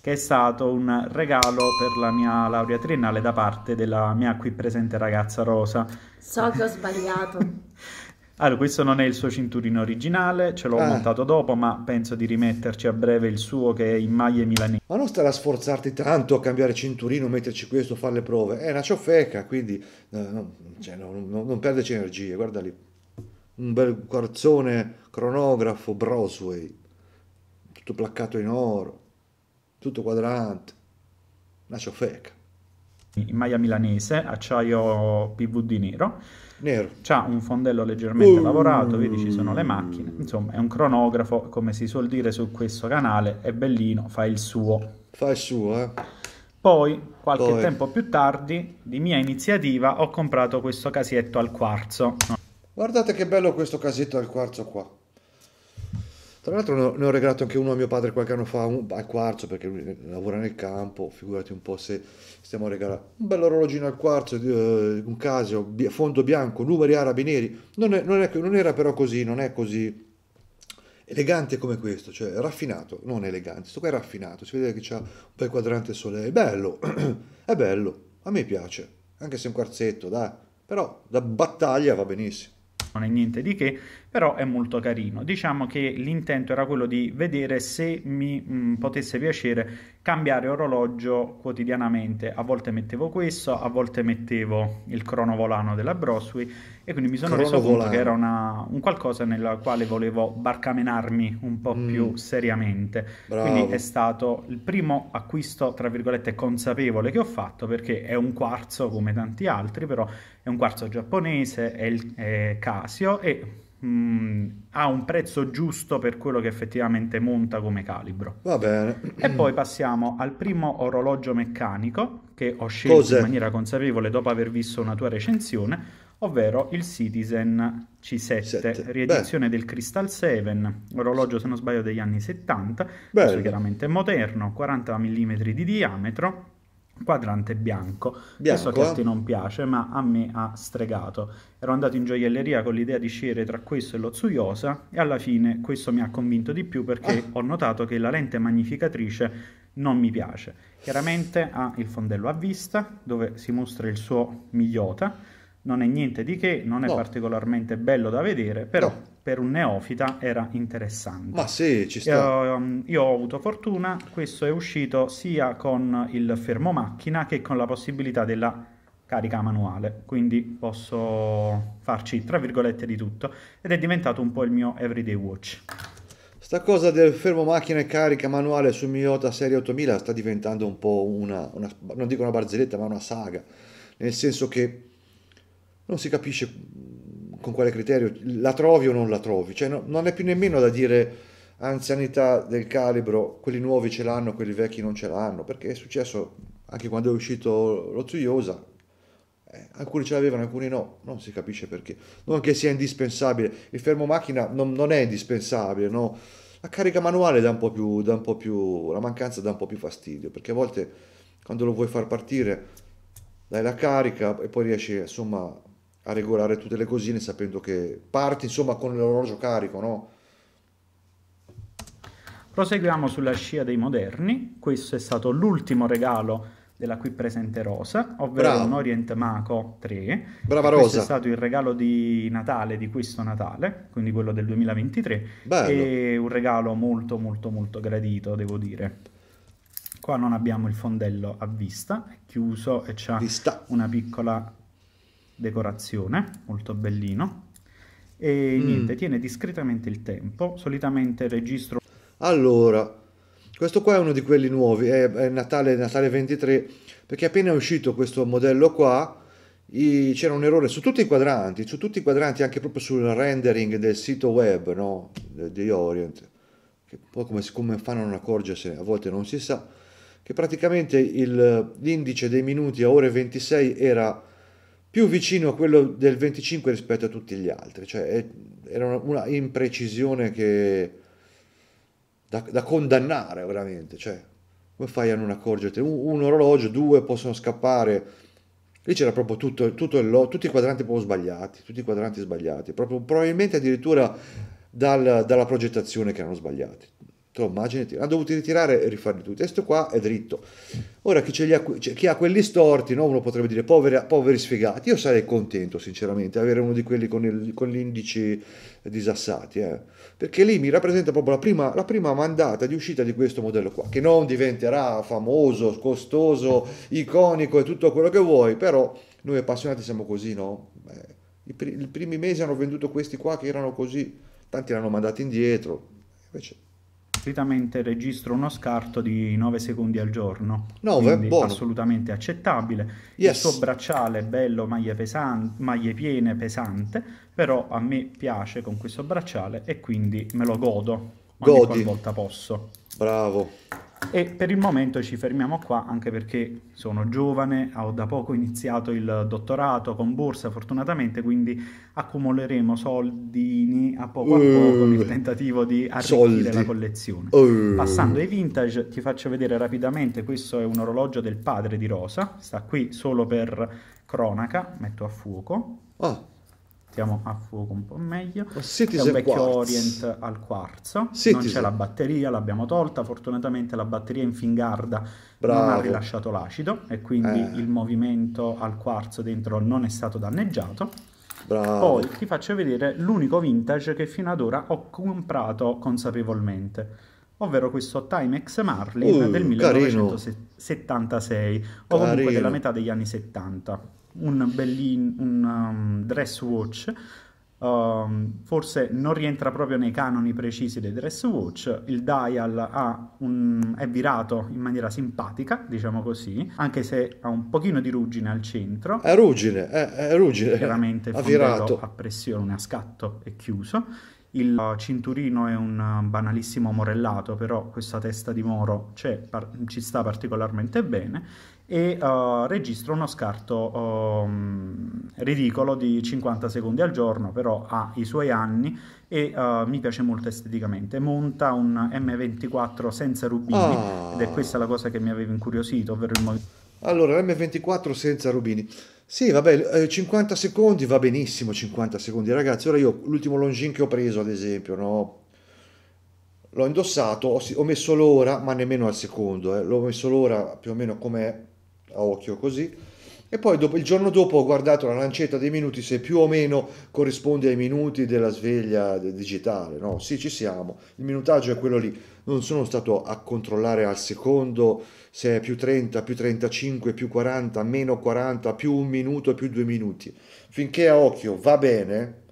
Speaker 5: che è stato un regalo per la mia laurea triennale da parte della mia qui presente ragazza Rosa.
Speaker 6: So che ho sbagliato.
Speaker 5: *laughs* allora, questo non è il suo cinturino originale, ce l'ho ah. montato dopo, ma penso di rimetterci a breve il suo che è in
Speaker 1: maglie milanese. Ma non stare a sforzarti tanto a cambiare cinturino, metterci questo, fare le prove. È una ciofeca, quindi eh, non, cioè, non, non perderci energie, guarda lì. Un bel quarzone cronografo Broadway, tutto placcato in oro tutto quadrante, una ciofeca. In maglia milanese,
Speaker 5: acciaio PVD nero. Nero. C'ha un fondello leggermente uh, lavorato, vedi ci sono le macchine. Insomma, è un cronografo, come si suol dire su questo canale, è bellino,
Speaker 1: fa il suo. Fa il suo, eh.
Speaker 5: Poi, qualche Poi. tempo più tardi, di mia iniziativa, ho comprato questo casetto al quarzo.
Speaker 1: Guardate che bello questo casetto al quarzo qua. Tra l'altro ne ho, regalato anche uno a mio padre qualche anno fa, un, al quarzo, perché lui eh, lavora nel campo, figurati un po' se stiamo a regalare un bello orologino al quarzo, eh, un casio, fondo bianco, numeri arabi neri, non, è, non, è, non era però così, non è così elegante come questo, cioè raffinato, non elegante, questo qua è raffinato, si vede che c'ha un bel quadrante solei, bello, *clears throat* è bello, a me piace, anche se è un quarzetto, dai, però da battaglia va benissimo. Non è niente di che,
Speaker 5: però è molto carino. Diciamo che l'intento era quello di vedere se mi mh, mm, potesse piacere cambiare orologio quotidianamente. A volte mettevo questo, a volte mettevo il cronovolano della Brosway e quindi mi sono reso conto che era una, un qualcosa nella quale volevo barcamenarmi un po' mm. più seriamente. Bravo. Quindi è stato il primo acquisto, tra virgolette, consapevole che ho fatto perché è un quarzo come tanti altri, però è un quarzo giapponese, è, il, è Casio e
Speaker 1: mh, mm,
Speaker 5: ha un prezzo giusto per quello che effettivamente monta come calibro. Va bene. E poi passiamo al primo orologio meccanico che ho scelto Cos'è? in maniera consapevole dopo aver visto una tua recensione, ovvero il Citizen C7, 7. riedizione Beh. del Crystal 7, orologio se non sbaglio degli anni 70, chiaramente moderno, 40 mm di diametro quadrante bianco. bianco. So che a te non piace, ma a me ha stregato. Ero andato in gioielleria con l'idea di scegliere tra questo e lo Tsuyosa e alla fine questo mi ha convinto di più perché ah. ho notato che la lente magnificatrice non mi piace. Chiaramente ha il fondello a vista dove si mostra il suo migliota, non è niente di che, non è no. particolarmente bello da vedere, però no per un neofita era interessante. Ma
Speaker 1: sì, ci sta.
Speaker 5: Io, ehm, io, ho avuto fortuna, questo è uscito sia con il fermo macchina che con la possibilità della carica manuale, quindi posso farci tra virgolette di tutto ed è diventato un po' il mio everyday watch.
Speaker 1: Sta cosa del fermo macchina e carica manuale su Miyota Serie 8000 sta diventando un po' una, una non dico una barzelletta, ma una saga, nel senso che non si capisce con quale criterio la trovi o non la trovi, cioè no, non è più nemmeno da dire anzianità del calibro, quelli nuovi ce l'hanno, quelli vecchi non ce l'hanno, perché è successo anche quando è uscito lo Tsuyosa, eh, alcuni ce l'avevano, alcuni no, non si capisce perché, non che sia indispensabile, il fermo macchina non, non è indispensabile, no? la carica manuale dà un, po più, dà un po' più, la mancanza dà un po' più fastidio, perché a volte quando lo vuoi far partire dai la carica e poi riesci insomma a regolare tutte le cosine sapendo che parti insomma con l'orologio carico, no?
Speaker 5: Proseguiamo sulla scia dei moderni, questo è stato l'ultimo regalo della qui presente Rosa, ovvero Bravo. un Orient Mako 3. Brava Rosa. Questo è stato il regalo di Natale di questo Natale, quindi quello del 2023. Bello. E un regalo molto molto molto gradito, devo dire. Qua non abbiamo il fondello a vista, è chiuso e c'è una piccola decorazione, molto bellino. E mm. niente, tiene
Speaker 1: discretamente il tempo, solitamente registro... Allora, questo qua è uno di quelli nuovi, è, è Natale, Natale 23, perché appena è uscito questo modello qua c'era un errore su tutti i quadranti, su tutti i quadranti anche proprio sul rendering del sito web no? di, Orient, che poi come, come fanno a non accorgersene, a volte non si sa, che praticamente l'indice dei minuti a ore 26 era più vicino a quello del 25 rispetto a tutti gli altri, cioè era una, una imprecisione che da, da, condannare veramente, cioè come fai a non accorgerti? Un, un orologio, due possono scappare, lì c'era proprio tutto, tutto il, tutti i quadranti proprio sbagliati, tutti i quadranti sbagliati, proprio, probabilmente addirittura dal, dalla progettazione che erano sbagliati. Immagini, hanno dovuto ritirare e rifarli tutti. Questo qua è dritto. Ora, chi, ha, cioè, chi ha, quelli storti, no? uno potrebbe dire poveri, poveri, sfigati. Io sarei contento, sinceramente, avere uno di quelli con, il, con gli indici disassati, eh? perché lì mi rappresenta proprio la prima, la prima, mandata di uscita di questo modello qua, che non diventerà famoso, costoso, iconico e tutto quello che vuoi, però noi appassionati siamo così, no? Beh, i, pr- I primi mesi hanno venduto questi qua che erano così, tanti l'hanno mandati indietro, invece solitamente registro uno scarto
Speaker 5: di 9 secondi al giorno. 9, buono. Assolutamente accettabile. Yes. Il suo bracciale è bello, maglie, pesan- maglie piene, pesante, però a me piace con questo bracciale e quindi me lo godo ogni volta qualvolta posso. Bravo. E per il momento ci fermiamo qua anche perché sono giovane, ho da poco iniziato il dottorato con borsa fortunatamente, quindi accumuleremo soldini a poco a poco uh. nel tentativo di arricchire Soldi. la collezione. Uh. Passando ai vintage ti faccio vedere rapidamente, questo è un orologio del padre di Rosa, sta qui solo per cronaca, metto a fuoco. Ah mettiamo a fuoco un po' meglio. Citizen c'è un vecchio Quartz. Orient al quarzo. Citizen. Non c'è la batteria, l'abbiamo tolta. Fortunatamente la batteria in Fingarda Bravo. non ha rilasciato l'acido e quindi eh. il movimento al quarzo dentro non è stato danneggiato.
Speaker 1: Bravo. Poi
Speaker 5: ti faccio vedere l'unico vintage che fino ad ora ho comprato consapevolmente ovvero questo Timex Marlin uh, del 1976 carino. o comunque della metà degli anni 70 un, bellin, un um, dress watch Um, forse non rientra proprio nei canoni precisi dei dress watch. Il dial un, è virato in maniera simpatica, diciamo così, anche se ha un pochino di ruggine al centro. È ruggine, è, è ruggine. Chiaramente il virato a pressione, a scatto è chiuso. Il cinturino è un banalissimo morellato, però questa testa di moro par- ci sta particolarmente bene e uh, registra uno scarto um, ridicolo di 50 secondi al giorno, però ha i suoi anni e uh, mi piace molto esteticamente. Monta un M24 senza rubini oh. ed è questa
Speaker 1: la cosa che mi aveva incuriosito, ovvero il movimento. Allora, M24 senza rubini. Sì, vabbè, 50 eh, secondi va benissimo, 50 secondi ragazzi. Ora io l'ultimo longin che ho preso, ad esempio, no? L'ho indossato, ho, messo l'ora, ma nemmeno al secondo, eh. l'ho messo l'ora più o meno come a occhio così. E poi dopo, il giorno dopo ho guardato la lancetta dei minuti se più o meno corrisponde ai minuti della sveglia digitale. No, sì, ci siamo. Il minutaggio è quello lì. Non sono stato a controllare al secondo se è più 30, più 35, più 40, meno 40, più un minuto, più due minuti. Finché a occhio va bene,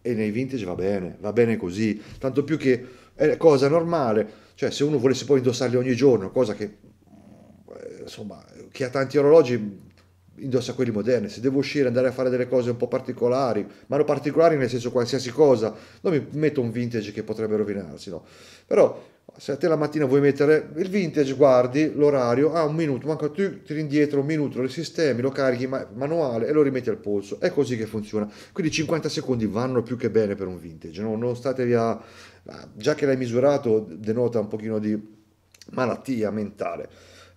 Speaker 1: e nei vintage va bene, va bene così. Tanto più che è cosa normale. Cioè, se uno volesse poi indossarli ogni giorno, cosa che eh, insomma chi ha tanti orologi indossa quelli moderni, se devo uscire andare a fare delle cose un po' particolari, ma non particolari nel senso qualsiasi cosa, non mi metto un vintage che potrebbe rovinarsi, no. Però se a te la mattina vuoi mettere il vintage, guardi l'orario, ah un minuto, manca tu, tiri indietro un minuto, lo sistemi, lo carichi manuale e lo rimetti al polso, è così che funziona. Quindi 50 secondi vanno più che bene per un vintage, no? non statevi a... già che l'hai misurato denota un pochino di malattia mentale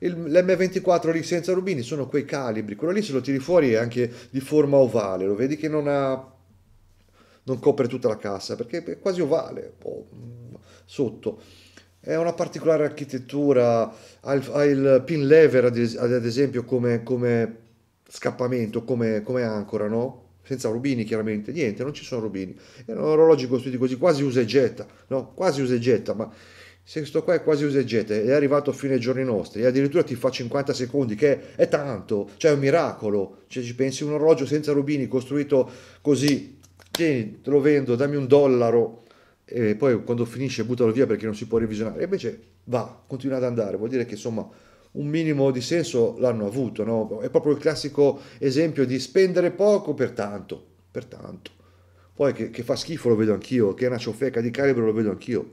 Speaker 1: il, L'M24 lì senza rubini sono quei calibri, quello lì se lo tiri fuori è anche di forma ovale, lo vedi che non ha non copre tutta la cassa perché è quasi ovale, oh, sotto. È una particolare architettura, ha il, ha il pin lever ad esempio come, come scappamento, come, come, ancora, no? Senza rubini chiaramente, niente, non ci sono rubini. è un orologio costruito così, quasi usa e getta, no? Quasi usa e getta, ma se questo qua è quasi usegete, è arrivato fino ai giorni nostri, e addirittura ti fa 50 secondi, che è tanto, cioè è un miracolo, cioè ci pensi un orologio senza rubini costruito così, tieni, te lo vendo, dammi un dollaro, e poi quando finisce buttalo via perché non si può revisionare, e invece va, continua ad andare, vuol dire che insomma un minimo di senso l'hanno avuto, no? è proprio il classico esempio di spendere poco per tanto, per tanto. Poi che, che fa schifo lo vedo anch'io, che è una ciofeca di calibro lo vedo anch'io,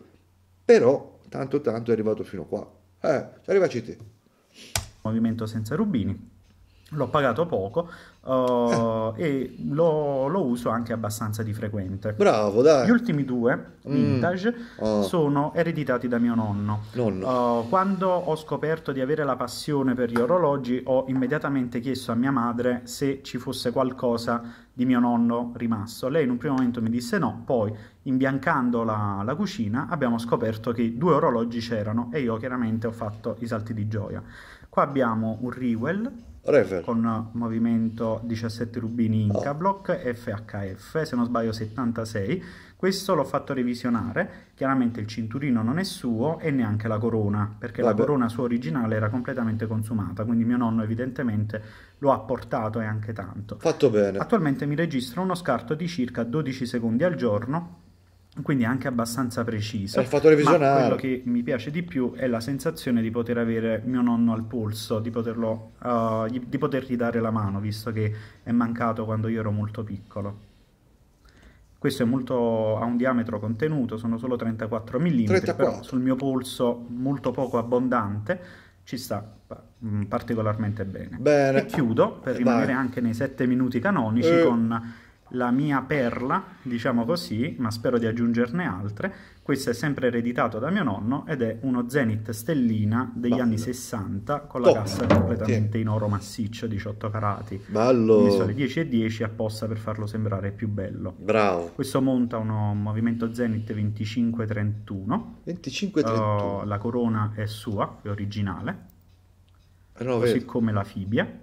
Speaker 1: però tanto tanto è arrivato fino qua. Eh, ci arrivaci te. Movimento senza rubini.
Speaker 5: L'ho pagato poco uh, eh. e lo, lo, uso anche abbastanza di frequente. Bravo, dai. Gli ultimi due, mm. vintage, mm. oh. sono ereditati da mio nonno.
Speaker 1: nonno.
Speaker 5: Uh, quando ho scoperto di avere la passione per gli orologi, ho immediatamente chiesto a mia madre se ci fosse qualcosa di mio nonno rimasto. Lei in un primo momento mi disse no, poi imbiancando la, la cucina abbiamo scoperto che due orologi c'erano e io chiaramente ho fatto i salti di gioia. Qua abbiamo un Rewell Revel. con movimento 17 rubini Inca oh. Block FHF, se non sbaglio 76 questo l'ho fatto revisionare, chiaramente il cinturino non è suo e neanche la corona, perché Vabbè. la corona sua originale era completamente consumata, quindi mio nonno evidentemente lo ha portato e anche tanto. Fatto bene. Attualmente mi registra uno scarto di circa 12 secondi al giorno, quindi anche abbastanza preciso. Hai fatto revisionare. quello che mi piace di più è la sensazione di poter avere mio nonno al polso, di, poterlo, uh, di potergli dare la mano, visto che è mancato quando io ero molto piccolo. Questo è molto, ha un diametro contenuto, sono solo 34 mm, 34. però sul mio polso molto poco abbondante ci sta mm, particolarmente bene. bene. E chiudo per rimanere Dai. anche nei 7 minuti canonici eh. con la mia perla, diciamo così, ma spero di aggiungerne altre, questo è sempre ereditato da mio nonno ed è uno Zenith Stellina degli Bello. anni 60 con la Top. cassa completamente Tieni. in oro massiccio, 18 carati. Bello. Messo alle 10 e 10 apposta per farlo sembrare più bello. Bravo. Questo monta uno movimento Zenith 2531. 2531. Uh, la corona è sua, è originale. Ah, no, così vero. come la fibbia.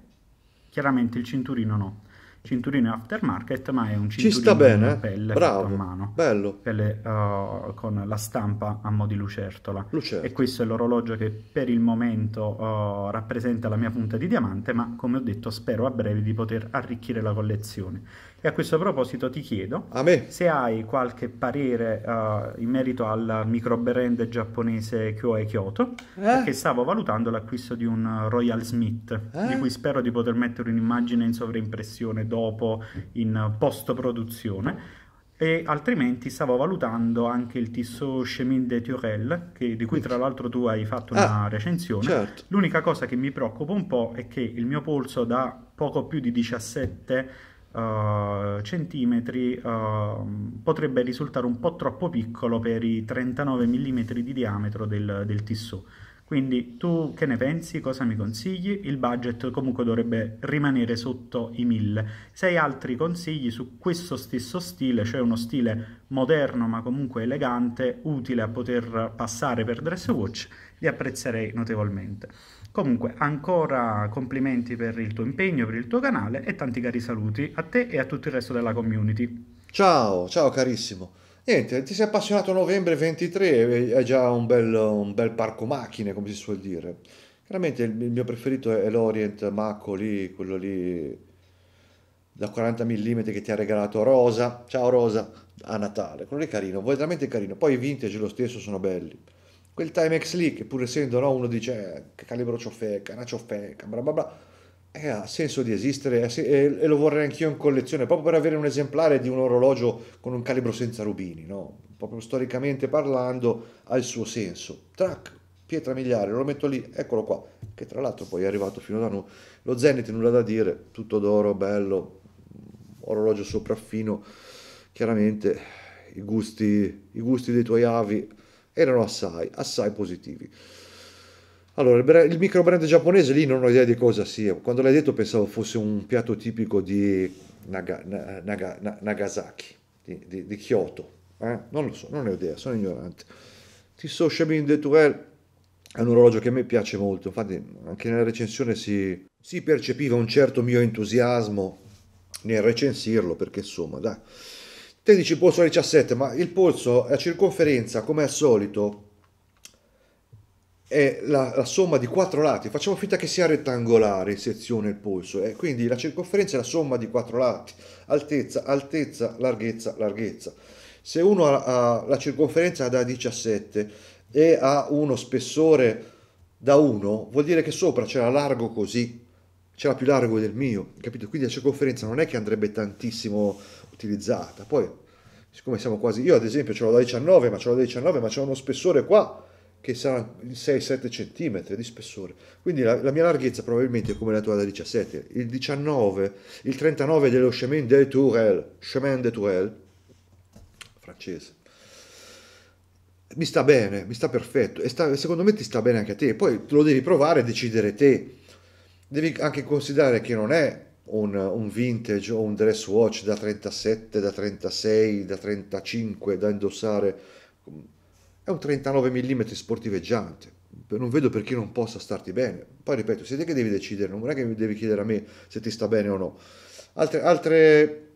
Speaker 5: Chiaramente il cinturino no cinturino aftermarket, ma è un cinturino Ci sta bene, in eh? pelle bravo, a mano, bello. Pelle, uh, con la stampa a mo' di lucertola. lucertola. E questo è l'orologio che per il momento uh, rappresenta la mia punta di diamante, ma come ho detto spero a breve di poter arricchire la collezione. E a questo proposito ti chiedo se hai qualche parere uh, in merito al microbrand giapponese Kyoei Kyoto, eh? perché stavo valutando l'acquisto di un Royal Smith, eh? di cui spero di poter mettere un'immagine in sovraimpressione dopo, in post-produzione. E altrimenti stavo valutando anche il Tissot Chemin de Turel, di cui tra l'altro tu hai fatto una ah, recensione. Certo. L'unica cosa che mi preoccupa un po' è che il mio polso da poco più di 17 eh, centimetri uh, potrebbe risultare un po' troppo piccolo per i 39 mm di diametro del, del tissù. Quindi tu che ne pensi? Cosa mi consigli? Il budget comunque dovrebbe rimanere sotto i 1000. Se hai altri consigli su questo stesso stile, cioè uno stile moderno ma comunque elegante, utile a poter passare per dress watch, li apprezzerei notevolmente. Comunque, ancora complimenti per il tuo impegno, per il tuo canale e tanti cari saluti a te e a tutto il resto della community.
Speaker 1: Ciao, ciao carissimo. Niente, ti sei appassionato a novembre 23, è già un bel, un bel parco macchine, come si suol dire. Veramente il mio preferito è l'Orient Macco lì, quello lì da 40 mm che ti ha regalato Rosa. Ciao Rosa, a Natale. Quello lì è carino, veramente carino. Poi i vintage lo stesso sono belli. Quel Timex lì, che pur essendo no, uno dice eh, che calibro c'ho feca, una c'ho feca, bla bla bla, eh, ha senso di esistere se- e-, e, lo vorrei anch'io in collezione, proprio per avere un esemplare di un orologio con un calibro senza rubini, no? Proprio storicamente parlando ha il suo senso. Trac, pietra miliare, lo metto lì, eccolo qua, che tra l'altro poi è arrivato fino da noi. Lo Zenith nulla da dire, tutto d'oro, bello, orologio sopraffino, chiaramente i gusti, i gusti dei tuoi avi erano assai, assai positivi. Allora, il, brand, micro brand giapponese lì non ho idea di cosa sia. Quando l'hai detto pensavo fosse un piatto tipico di Naga, Naga, Nagasaki, di, di, di Kyoto. Eh? Non lo so, non ne ho idea, sono ignorante. Tissot Chemin de Tourelle eh, è un orologio che a me piace molto, infatti anche nella recensione si, si percepiva un certo mio entusiasmo nel recensirlo, perché insomma, dai Te dici polso alla 17, ma il polso a circonferenza, come al solito, è la, la, somma di quattro lati. Facciamo finta che sia rettangolare in sezione il polso, e eh? quindi la circonferenza è la somma di quattro lati, altezza, altezza, larghezza, larghezza. Se uno ha, ha la circonferenza da 17 e ha uno spessore da 1, vuol dire che sopra c'era largo così c'era più largo del mio, capito? Quindi la circonferenza non è che andrebbe tantissimo utilizzata. Poi, siccome siamo quasi... Io ad esempio ce l'ho da 19, ma ce l'ho da 19, ma c'è uno spessore qua che sarà 6-7 cm di spessore. Quindi la, la, mia larghezza probabilmente è come la tua da 17. Il 19, il 39 dello Chemin de Tourelle, Chemin de Tourelle, francese. Mi sta bene, mi sta perfetto e sta, secondo me ti sta bene anche a te. Poi lo devi provare e decidere te devi anche considerare che non è un, un, vintage o un dress watch da 37, da 36, da 35 da indossare, è un 39 mm sportiveggiante. Non vedo perché non possa starti bene. Poi ripeto, siete che devi decidere, non è che mi devi chiedere a me se ti sta bene o no. Altre, altre,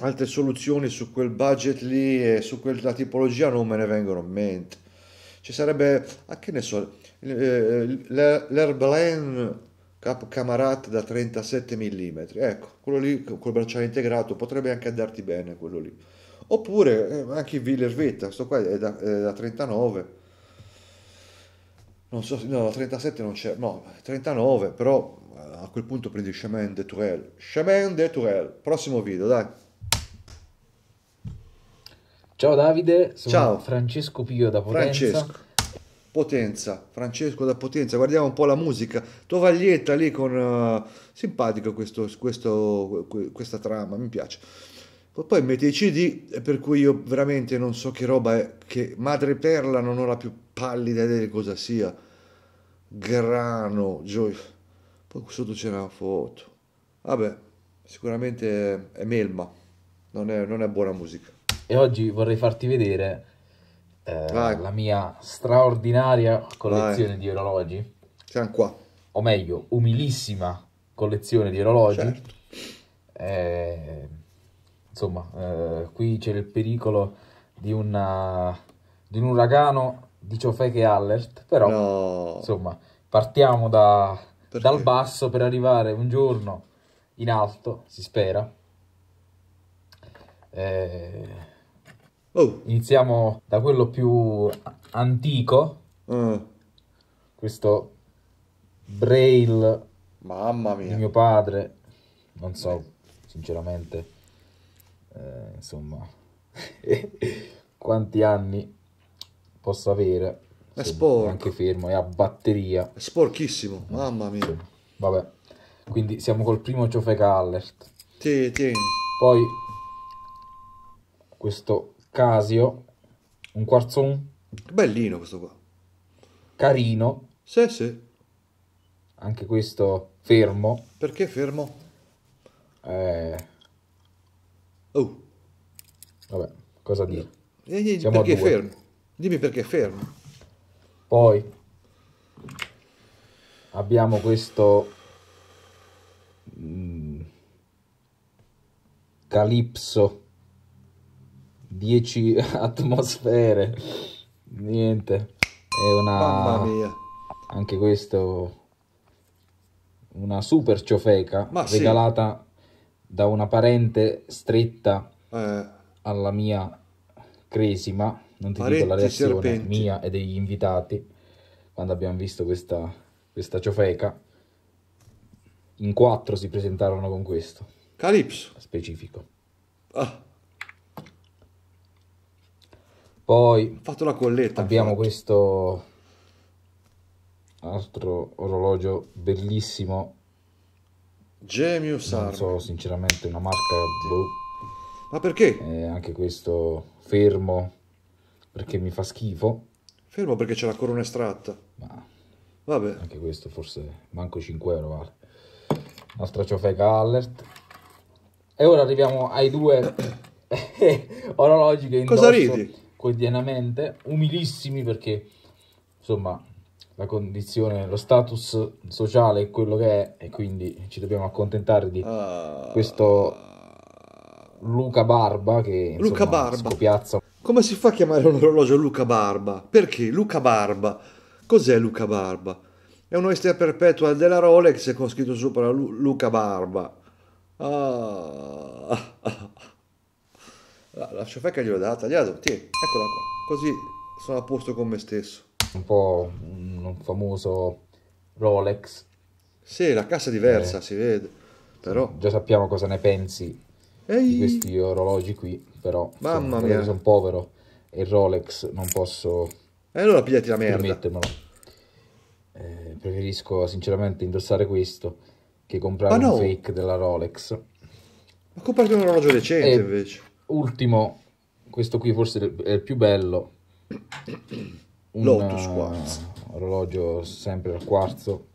Speaker 1: altre soluzioni su quel budget lì e su quella tipologia non me ne vengono in mente. Ci sarebbe, a che ne so, l'Herblain eh, eh, Camarat da 37 mm, ecco, quello lì col bracciale integrato potrebbe anche andarti bene quello lì. Oppure eh, anche il Willer Vetta, questo qua è da, è da 39 non so, no, 37 non c'è, no, 39, però a quel punto prendi Chemin de Tourelle. Chemin de Tourelle, prossimo video, dai. Ciao Davide, sono Ciao.
Speaker 6: Francesco Pio da Potenza. Francesco.
Speaker 1: Potenza, Francesco da Potenza, guardiamo un po' la musica, Tovaglietta lì con... Uh, simpatico questo, questo, questa trama, mi piace. Poi metti i CD, per cui io veramente non so che roba è, che madreperla non ho la più pallida idea di cosa sia. Grano, gioia. Poi sotto c'è una foto. Vabbè, sicuramente è melma, non è, non è buona musica.
Speaker 6: E oggi vorrei farti vedere eh, la mia straordinaria collezione Vai. di orologi. Siamo qua. O meglio, umilissima collezione di orologi. Certo. Eh, insomma, eh, qui c'era il pericolo di, una, di un uragano di Ciofeche Allert, però no. insomma, partiamo da, dal basso per arrivare un giorno in alto, si spera. Eh, Oh. Iniziamo da quello più antico. Mm. Questo Braille Mamma mia. di mio padre. Non so, sinceramente, eh, insomma, *laughs* quanti anni possa avere. È sporco. Anche fermo, è a batteria. È sporchissimo, mamma mia. Vabbè, quindi siamo col primo Ciofeca Allert. Tieni, tieni. Poi questo Casio, un quarzone. Bellino questo qua. Carino. Sì, sì. Anche questo fermo. Perché fermo? Eh... Oh. Vabbè, cosa dire?
Speaker 1: Eh, eh Siamo perché fermo? Dimmi perché fermo.
Speaker 6: Poi abbiamo questo mm, Calypso 10 *laughs* atmosfere. Niente. È una... Mamma mia. Anche questo... Una super ciofeca Ma regalata sì. da una parente stretta eh. alla mia cresima. Non ti Paretti dico la reazione serpenti. mia e degli invitati quando abbiamo visto questa, questa ciofeca. In quattro si presentarono con questo. Calypso. Specifico. Ah. Poi fatto la colletta. Abbiamo fatto. questo altro orologio bellissimo. Gemius Non so sinceramente una marca boh. Ma perché? Eh, anche questo fermo perché mi fa schifo. Fermo perché c'è la corona estratta. Ma Vabbè. Anche questo forse manco 5 euro vale. Nostra ciofeca Allert. E ora arriviamo ai due *coughs* orologi che indosso. Cosa ridi? quotidianamente, umilissimi perché insomma la condizione, lo status sociale è quello che è e quindi ci dobbiamo accontentare di
Speaker 1: ah. questo Luca Barba che insomma, Luca Barba. scopiazza. Come si fa a chiamare un orologio Luca Barba? Perché Luca Barba? Cos'è Luca Barba? È un'estia perpetua della Rolex con scritto sopra Luca Barba. Ah. *laughs* la, la ciofeca gliel'ho data, gliela do, tieni, eccola qua, così sono a posto con me stesso. Un po' un famoso Rolex. Sì, la cassa è diversa, eh. si vede, però...
Speaker 6: Già sappiamo cosa ne pensi
Speaker 1: Ehi. di questi
Speaker 6: orologi qui, però... Mamma sono, mia! Sono povero e Rolex non posso... E eh, allora pigliati la merda! Eh, preferisco sinceramente indossare questo che comprare no. un fake della Rolex. Ma
Speaker 1: comprati un orologio decente e... Eh,
Speaker 6: invece ultimo, questo qui forse è il più bello. Un Lotus eh, Quartz. Orologio sempre al quarzo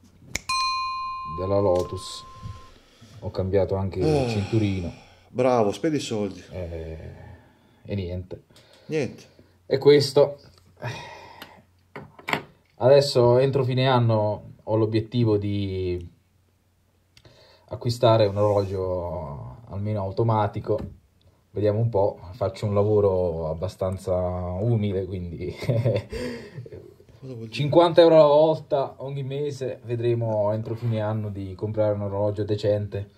Speaker 6: della Lotus. Ho cambiato anche oh, il cinturino. Bravo, spendi i soldi. E, eh, e niente. Niente. E questo. Adesso entro fine anno ho l'obiettivo di acquistare un orologio almeno automatico vediamo un po', faccio un lavoro abbastanza umile, quindi 50 *laughs* euro alla volta ogni mese, vedremo entro fine anno di comprare un orologio decente.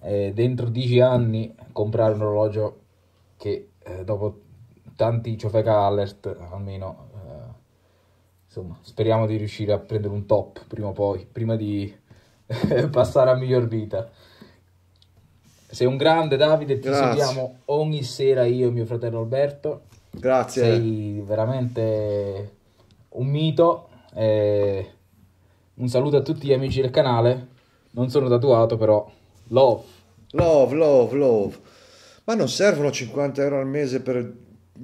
Speaker 6: E dentro 10 anni comprare un orologio che eh, dopo tanti ciofeca alert almeno eh, insomma speriamo di riuscire a prendere un top prima o poi prima di *laughs* passare a miglior vita sei un grande Davide, ti Grazie. seguiamo ogni sera io e mio fratello Alberto. Grazie. Sei veramente un mito. Eh, un saluto a tutti gli amici del canale. Non sono tatuato però. Love.
Speaker 1: Love, love, love. Ma non servono 50 euro al mese per,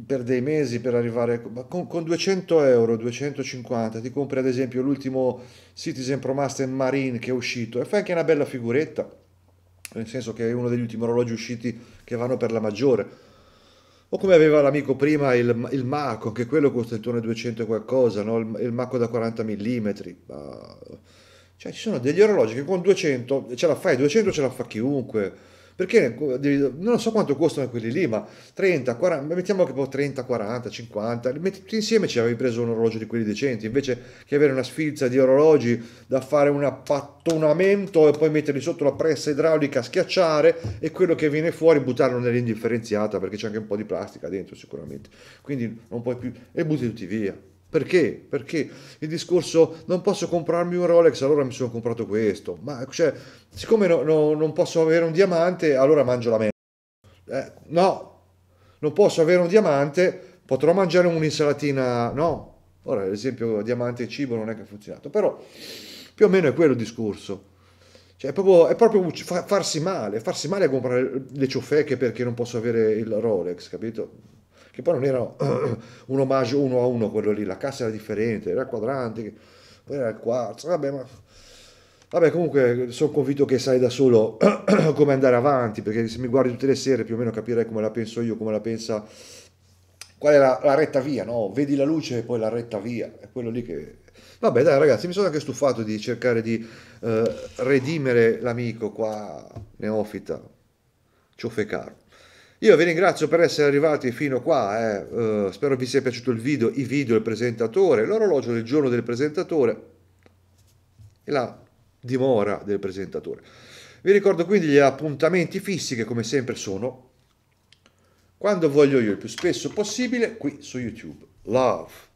Speaker 1: per dei mesi per arrivare... A... Con, con 200 euro, 250, ti compri ad esempio l'ultimo Citizen Pro Master Marine che è uscito e fai anche una bella figuretta nel senso che è uno degli ultimi orologi usciti che vanno per la maggiore. O come aveva l'amico prima il, il Maco, anche quello costa intorno ai 200 e qualcosa, no? il, il Maco da 40 mm. Cioè ci sono degli orologi che con 200 ce la fai, 200 ce la fa chiunque perché non so quanto costano quelli lì, ma 30, 40, mettiamo che 30, 40, 50, metti insieme ci avevi preso un orologio di quelli decenti, invece che avere una sfilza di orologi da fare un appattonamento e poi metterli sotto la pressa idraulica, a schiacciare e quello che viene fuori buttarlo nell'indifferenziata perché c'è anche un po' di plastica dentro sicuramente. Quindi non puoi più e butti tutti via. Perché? Perché il discorso non posso comprarmi un Rolex, allora mi sono comprato questo. Ma cioè, siccome no, no, non posso avere un diamante, allora mangio la merda. Eh, no, non posso avere un diamante, potrò mangiare un'insalatina. No, ora l'esempio diamante e cibo non è che ha funzionato, però più o meno è quello il discorso. Cioè, è proprio, è proprio farsi male, farsi male a comprare le ciofeche perché non posso avere il Rolex, capito? che poi non era *clears throat* un omaggio uno a uno quello lì, la cassa era differente, era quadrante, poi era il quarzo, vabbè ma... Vabbè comunque sono convinto che sai da solo *clears throat* come andare avanti, perché se mi guardi tutte le sere più o meno capirei come la penso io, come la pensa... Qual è la, la retta via, no? Vedi la luce e poi la retta via, è quello lì che Vabbè, dai, ragazzi, mi sono anche stufato di cercare di eh, redimere l'amico qua, neofita, ciofecaro. Io vi ringrazio per essere arrivati fino qua, eh. uh, spero vi sia piaciuto il video, i video, il presentatore, l'orologio del giorno del presentatore e la dimora del presentatore. Vi ricordo quindi gli appuntamenti fissi che come sempre sono quando voglio io, il più spesso possibile, qui su YouTube. Love.